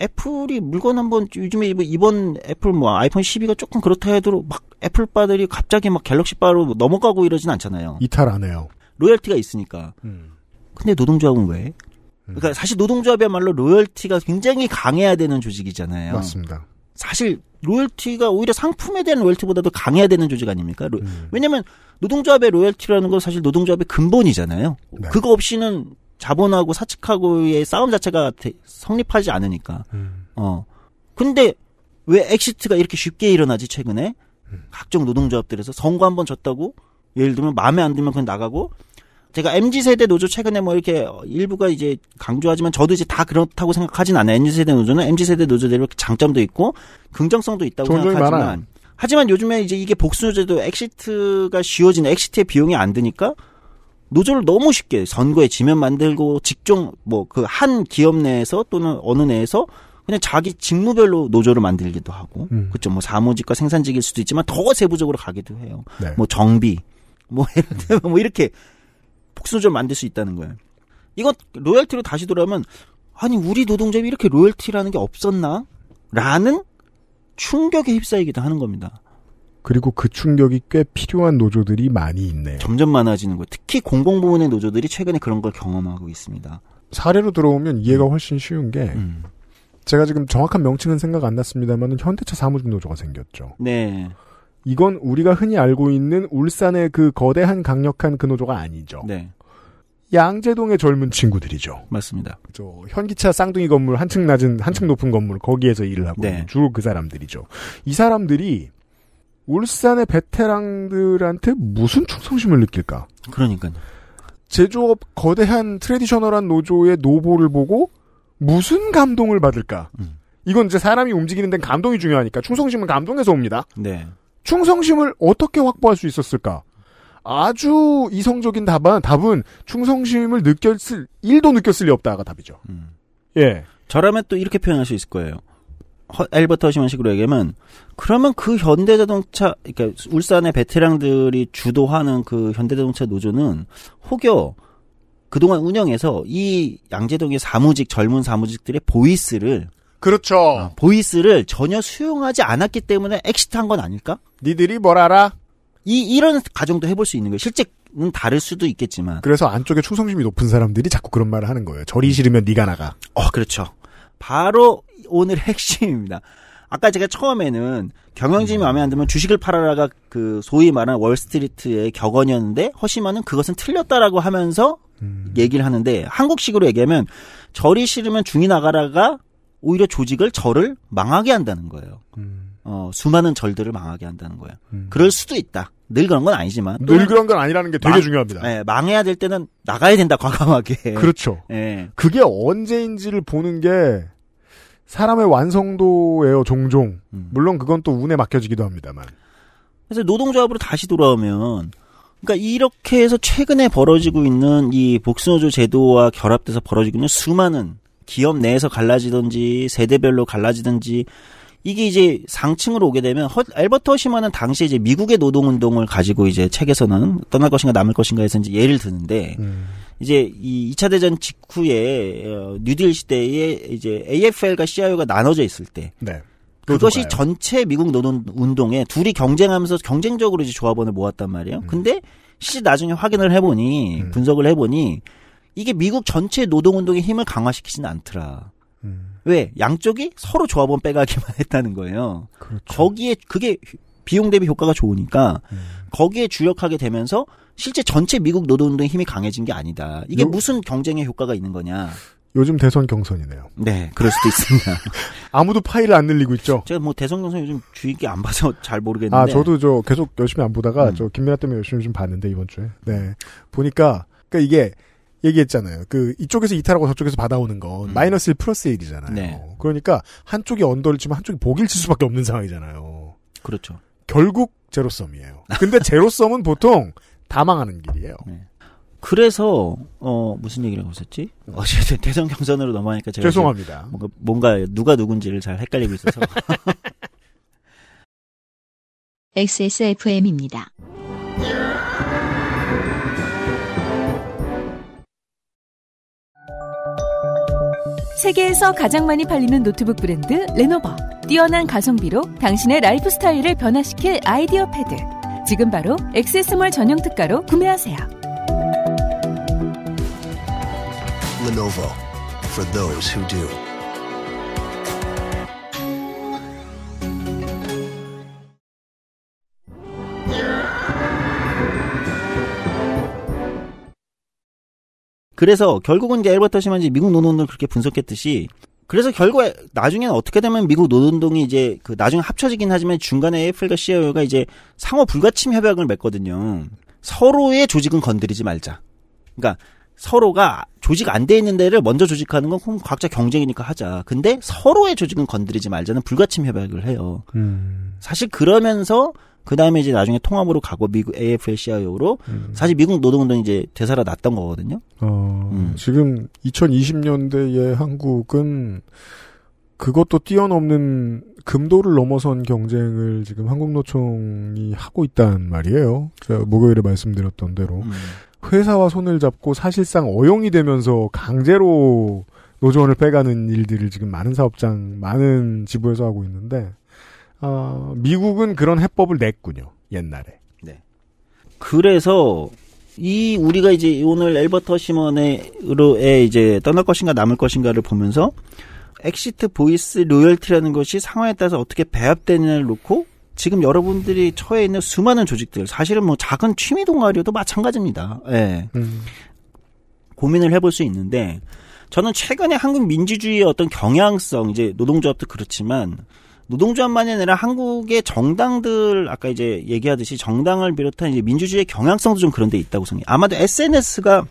애플이 물건 한번 요즘에 이번 애플 뭐 아이폰 12가 조금 그렇다 해도 막 애플 바들이 갑자기 막 갤럭시 바로 넘어가고 이러진 않잖아요. 이탈 안 해요. 로열티가 있으니까. 음. 근데 노동조합은 왜? 음. 그러니까 사실 노동조합이야말로 로열티가 굉장히 강해야 되는 조직이잖아요. 맞습니다. 사실 로열티가 오히려 상품에 대한 로열티보다도 강해야 되는 조직 아닙니까? 음. 왜냐면 노동조합의 로열티라는 건 사실 노동조합의 근본이잖아요. 네. 그거 없이는 자본하고 사측하고의 싸움 자체가 성립하지 않으니까. 음. 어. 근데 왜 엑시트가 이렇게 쉽게 일어나지 최근에? 음. 각종 노동조합들에서 선거 한 번 졌다고 예를 들면 마음에 안 들면 그냥 나가고 제가 MZ 세대 노조 최근에 뭐 이렇게 일부가 이제 강조하지만 저도 이제 다 그렇다고 생각하진 않아요. MZ 세대 노조는 MZ 세대 노조대로 장점도 있고 긍정성도 있다고 생각하지만 많아. 하지만 요즘에 이제 이게 복수제도 엑시트가 쉬워지는 엑시트의 비용이 안 드니까 노조를 너무 쉽게 선거에 지면 만들고 직종 뭐 그 한 기업 내에서 또는 어느 내에서 그냥 자기 직무별로 노조를 만들기도 하고 음. 그렇죠 뭐 사무직과 생산직일 수도 있지만 더 세부적으로 가기도 해요 네. 뭐 정비 뭐예뭐 뭐 이렇게 복수조를 만들 수 있다는 거예요 이건 로열티로 다시 돌아오면 아니 우리 노동자이 이렇게 로열티라는 게 없었나 라는 충격에 휩싸이기도 하는 겁니다 그리고 그 충격이 꽤 필요한 노조들이 많이 있네요. 점점 많아지는 거예요. 특히 공공부문의 노조들이 최근에 그런 걸 경험하고 있습니다. 사례로 들어오면 이해가 음. 훨씬 쉬운 게 음. 제가 지금 정확한 명칭은 생각 안 났습니다만 현대차 사무직 노조가 생겼죠. 네. 이건 우리가 흔히 알고 있는 울산의 그 거대한 강력한 그 노조가 아니죠. 네. 양재동의 젊은 친구들이죠. 맞습니다. 저 현기차 쌍둥이 건물 한층 낮은 한층 높은 건물 거기에서 일을 하고 네. 주로 그 사람들이죠. 이 사람들이 울산의 베테랑들한테 무슨 충성심을 느낄까? 그러니까요. 제조업 거대한 트레디셔널한 노조의 노보를 보고 무슨 감동을 받을까? 음. 이건 이제 사람이 움직이는 데는 감동이 중요하니까 충성심은 감동에서 옵니다. 네. 충성심을 어떻게 확보할 수 있었을까? 아주 이성적인 답은 답은 충성심을 느꼈을 일도 느꼈을 리 없다가 답이죠. 음. 예. 저라면 또 이렇게 표현할 수 있을 거예요. 엘버트 허시만 식으로 얘기하면 그러면 그 현대자동차 그러니까 울산의 베테랑들이 주도하는 그 현대자동차 노조는 혹여 그동안 운영해서 이 양재동의 사무직 젊은 사무직들의 보이스를 그렇죠. 어, 보이스를 전혀 수용하지 않았기 때문에 엑시트한 건 아닐까? 니들이 뭘 알아? 이 이런 가정도 해볼 수 있는 거예요. 실제는 다를 수도 있겠지만. 그래서 안쪽에 충성심이 높은 사람들이 자꾸 그런 말을 하는 거예요. 절이 싫으면 네가 나가. 어, 그렇죠. 바로 오늘 핵심입니다. 아까 제가 처음에는 경영진이 음. 마음에 안 들면 주식을 팔아라가 그 소위 말하는 월스트리트의 격언이었는데 허심하는 그것은 틀렸다라고 하면서 음. 얘기를 하는데 한국식으로 얘기하면 절이 싫으면 중이 나가라가 오히려 조직을 절을 망하게 한다는 거예요. 음. 어, 수많은 절들을 망하게 한다는 거예요. 음. 그럴 수도 있다. 늘 그런 건 아니지만 늘 그런 건 아니라는 게 되게 망, 중요합니다. 예, 망해야 될 때는 나가야 된다 과감하게. 그렇죠. 예. 그게 언제인지를 보는 게 사람의 완성도예요, 종종. 음. 물론 그건 또 운에 맡겨지기도 합니다만. 그래서 노동조합으로 다시 돌아오면, 그러니까 이렇게 해서 최근에 벌어지고 있는 이 복수노조 제도와 결합돼서 벌어지고 있는 수많은 기업 내에서 갈라지든지 세대별로 갈라지든지 이게 이제 상층으로 오게 되면 헛, 알버트 허시마는 당시 에 이제 미국의 노동운동을 가지고 이제 책에서는 떠날 것인가 남을 것인가 해서 이제 예를 드는데 음. 이제 이 2차 대전 직후에 어, 뉴딜 시대에 이제 AFL과 CIO가 나눠져 있을 때 네. 그것이 전체 미국 노동 운동에 둘이 경쟁하면서 경쟁적으로 이제 조합원을 모았단 말이에요. 음. 근데 시 나중에 확인을 해보니 음. 분석을 해보니 이게 미국 전체 노동 운동의 힘을 강화시키지는 않더라. 음. 왜 양쪽이 서로 조합원 빼가기만 했다는 거예요. 그렇죠. 거기에 그게 비용 대비 효과가 좋으니까 음. 거기에 주력하게 되면서 실제 전체 미국 노동운동의 힘이 강해진 게 아니다. 이게 요... 무슨 경쟁의 효과가 있는 거냐. 요즘 대선 경선이네요. 네, 그럴 수도 있습니다. 아무도 파일을 안 늘리고 있죠. 제가 뭐 대선 경선 요즘 주의 깊게 안 봐서 잘 모르겠는데. 아, 저도 저 계속 열심히 안 보다가 음. 저 김민아 때문에 열심히 좀 봤는데 이번 주에. 네, 보니까 그러니까 이게 얘기했잖아요. 그 이쪽에서 이탈하고 저쪽에서 받아오는 건 음. 마이너스 1 플러스 1이잖아요. 네. 그러니까 한쪽이 언더를 치면 한쪽이 복일 칠 수밖에 없는 상황이잖아요. 그렇죠. 결국 제로섬이에요. 근데 제로섬은 보통 다 망하는 길이에요. 네. 그래서 어 무슨 얘기를 하고 있었지? 음. 어쨌든 대선 경선으로 넘어가니까 제가 죄송합니다. 뭔가, 뭔가 누가 누군지를 잘 헷갈리고 있어서 XSFM입니다. 세계에서 가장 많이 팔리는 노트북 브랜드 레노버. 뛰어난 가성비로 당신의 라이프 스타일을 변화시킬 아이디어 패드. 지금 바로 엑세스몰 전용 특가로 구매하세요. Lenovo for those who do. 그래서 결국은 이제 엘버터 시먼지 미국 논문을 그렇게 분석했듯이 그래서 결국에 나중에는 어떻게 되면 미국 노동동이 이제 그 나중에 합쳐지긴 하지만 중간에 AFL과 CIO가 이제 상호 불가침 협약을 맺거든요. 서로의 조직은 건드리지 말자. 그러니까 서로가 조직 안 돼 있는 데를 먼저 조직하는 건 그럼 각자 경쟁이니까 하자. 근데 서로의 조직은 건드리지 말자는 불가침 협약을 해요. 음. 사실 그러면서 그 다음에 이제 나중에 통합으로 가고 미국 AFL-CIO로 음. 사실 미국 노동운동이 이제 되살아났던 거거든요. 어, 음. 지금 2020년대의 한국은 그것도 뛰어넘는 금도를 넘어선 경쟁을 지금 한국노총이 하고 있다는 말이에요. 제가 목요일에 말씀드렸던 대로 음. 회사와 손을 잡고 사실상 어용이 되면서 강제로 노조원을 빼가는 일들을 지금 많은 사업장, 많은 지부에서 하고 있는데 어, 미국은 그런 해법을 냈군요. 옛날에. 네. 그래서 이 우리가 이제 오늘 엘버터 시먼의로에 이제 떠날 것인가 남을 것인가를 보면서 엑시트 보이스 로열티라는 것이 상황에 따라서 어떻게 배합되느냐를 놓고 지금 여러분들이 처해 있는 수많은 조직들 사실은 뭐 작은 취미 동아리도 마찬가지입니다. 예. 네. 음. 고민을 해볼 수 있는데 저는 최근에 한국 민주주의의 어떤 경향성 이제 노동조합도 그렇지만 노동조합만이 아니라 한국의 정당들 아까 이제 얘기하듯이 정당을 비롯한 이제 민주주의의 경향성도 좀 그런 데 있다고 생각해요. 아마도 SNS가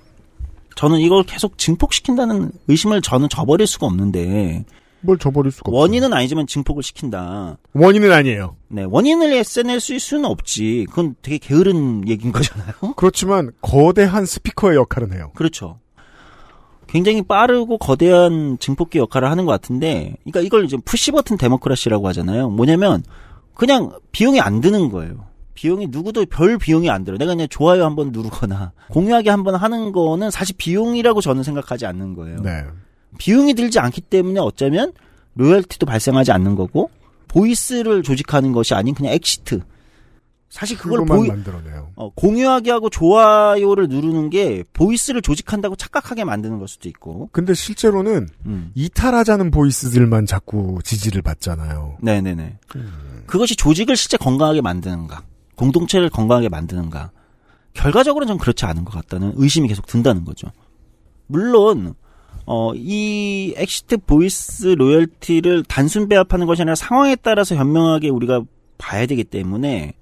저는 이걸 계속 증폭시킨다는 의심을 저는 저버릴 수가 없는데 뭘 저버릴 수가 원인은 아니지만 증폭을 시킨다. 원인은 아니에요. 네, 원인을 SNS일 수는 없지. 그건 되게 게으른 얘기인 거잖아요. 그렇지만 거대한 스피커의 역할은 해요. 그렇죠. 굉장히 빠르고 거대한 증폭기 역할을 하는 것 같은데, 그러니까 이걸 이제 푸시 버튼 데모크라시라고 하잖아요. 뭐냐면 그냥 비용이 안 드는 거예요. 비용이 누구도 별 비용이 안 들어. 내가 그냥 좋아요 한 번 누르거나 공유하기 한 번 하는 거는 사실 비용이라고 저는 생각하지 않는 거예요. 네. 비용이 들지 않기 때문에 어쩌면 로열티도 발생하지 않는 거고 보이스를 조직하는 것이 아닌 그냥 엑시트 사실 그걸 보이, 만들어내요. 어, 공유하기 하고 좋아요를 누르는 게 보이스를 조직한다고 착각하게 만드는 걸 수도 있고. 근데 실제로는 음. 이탈하자는 보이스들만 자꾸 지지를 받잖아요. 네네네. 음. 그것이 조직을 실제 건강하게 만드는가, 공동체를 건강하게 만드는가. 결과적으로는 좀 그렇지 않은 것 같다는 의심이 계속 든다는 거죠. 물론 어, 이 엑시트 보이스 로열티를 단순 배합하는 것이 아니라 상황에 따라서 현명하게 우리가 봐야 되기 때문에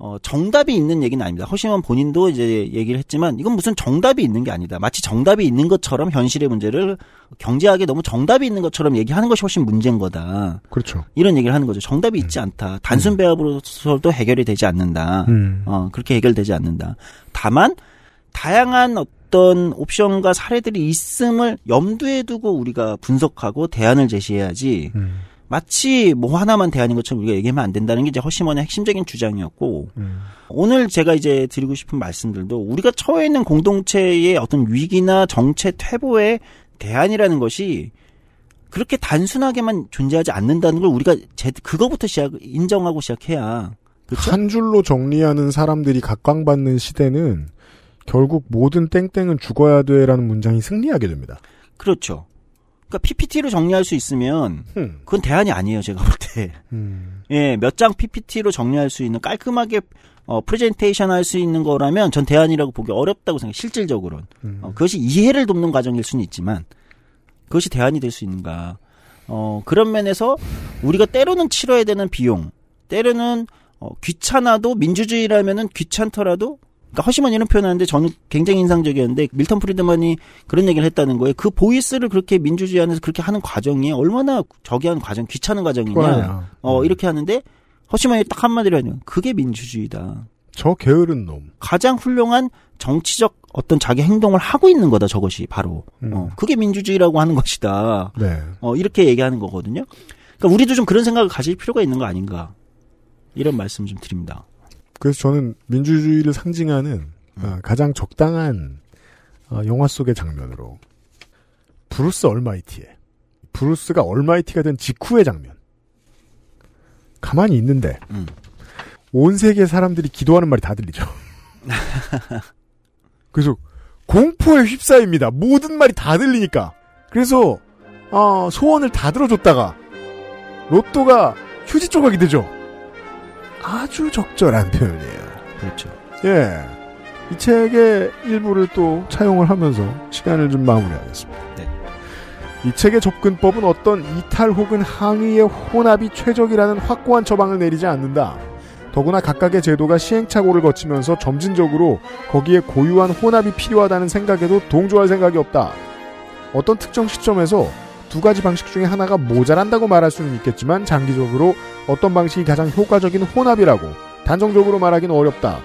어, 정답이 있는 얘기는 아닙니다. 허심원 본인도 이제 얘기를 했지만 이건 무슨 정답이 있는 게 아니다. 마치 정답이 있는 것처럼 현실의 문제를 경제학에 너무 정답이 있는 것처럼 얘기하는 것이 훨씬 문제인 거다. 그렇죠. 이런 얘기를 하는 거죠. 정답이 음. 있지 않다. 단순 음. 배합으로서도 해결이 되지 않는다. 음. 어, 그렇게 해결되지 않는다. 다만 다양한 어떤 옵션과 사례들이 있음을 염두에 두고 우리가 분석하고 대안을 제시해야지. 음. 마치 뭐 하나만 대하는 것처럼 우리가 얘기하면 안 된다는 게 이제 허심원의 핵심적인 주장이었고 음. 오늘 제가 이제 드리고 싶은 말씀들도 우리가 처해 있는 공동체의 어떤 위기나 정체 퇴보의 대안이라는 것이 그렇게 단순하게만 존재하지 않는다는 걸 우리가 제, 그거부터 시작 인정하고 시작해야 그렇죠? 한 줄로 정리하는 사람들이 각광받는 시대는 결국 모든 땡땡은 죽어야 돼라는 문장이 승리하게 됩니다. 그렇죠. 그러니까 PPT로 정리할 수 있으면 그건 대안이 아니에요 제가 볼 때. 음. 예, 몇 장 PPT로 정리할 수 있는 깔끔하게 어, 프레젠테이션 할 수 있는 거라면 전 대안이라고 보기 어렵다고 생각해 실질적으로는 음. 어, 그것이 이해를 돕는 과정일 수는 있지만 그것이 대안이 될 수 있는가. 어, 그런 면에서 우리가 때로는 치러야 되는 비용, 때로는 어, 귀찮아도 민주주의라면은 귀찮더라도 그러니까 허심한이런 표현하는데 저는 굉장히 인상적이었는데 밀턴 프리드먼이 그런 얘기를 했다는 거예요. 그 보이스를 그렇게 민주주의 안에서 그렇게 하는 과정이 얼마나 저기하는 과정, 귀찮은 과정이냐. 좋아요. 어, 음. 이렇게 하는데 허심한이 딱 한마디로 하면 그게 민주주의다. 저 게으른 놈. 가장 훌륭한 정치적 어떤 자기 행동을 하고 있는 거다 저것이 바로 음. 어, 그게 민주주의라고 하는 것이다. 네. 어, 이렇게 얘기하는 거거든요. 그러니까 우리도 좀 그런 생각을 가질 필요가 있는 거 아닌가 이런 말씀 좀 드립니다. 그래서 저는 민주주의를 상징하는 음. 아, 가장 적당한 어, 영화 속의 장면으로 브루스 얼마이티의 브루스가 얼마이티가 된 직후의 장면. 가만히 있는데 음. 온 세계 사람들이 기도하는 말이 다 들리죠. 그래서 공포에 휩싸입니다. 모든 말이 다 들리니까. 그래서 어, 소원을 다 들어줬다가 로또가 휴지 조각이 되죠. 아주 적절한 표현이에요. 그렇죠. 예. 이 책의 일부를 또 차용을 하면서 시간을 좀 마무리하겠습니다. 네. 이 책의 접근법은 어떤 이탈 혹은 항의의 혼합이 최적이라는 확고한 처방을 내리지 않는다. 더구나 각각의 제도가 시행착오를 거치면서 점진적으로 거기에 고유한 혼합이 필요하다는 생각에도 동조할 생각이 없다. 어떤 특정 시점에서 두 가지 방식 중에 하나가 모자란다고 말할 수는 있겠지만 장기적으로 어떤 방식이 가장 효과적인 혼합이라고 단정적으로 말하기는 어렵다.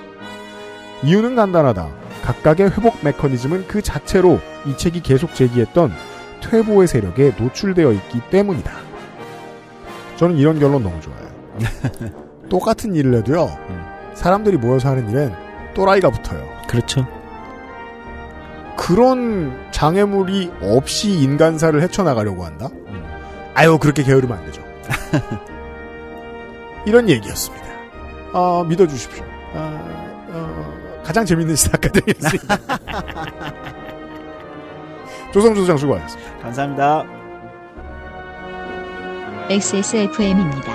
이유는 간단하다. 각각의 회복 메커니즘은 그 자체로 이 책이 계속 제기했던 퇴보의 세력에 노출되어 있기 때문이다. 저는 이런 결론 너무 좋아요. 똑같은 일을 해도요. 음. 사람들이 모여서 하는 일엔 또라이가 붙어요. 그렇죠. 그런 장애물이 없이 인간사를 헤쳐나가려고 한다? 음. 아유, 그렇게 게으르면 안 되죠. 이런 얘기였습니다. 어, 믿어주십시오. 어, 어, 가장 재밌는 시사카드였습니다. 조성주 장 수고하셨습니다. 감사합니다. XSFM입니다.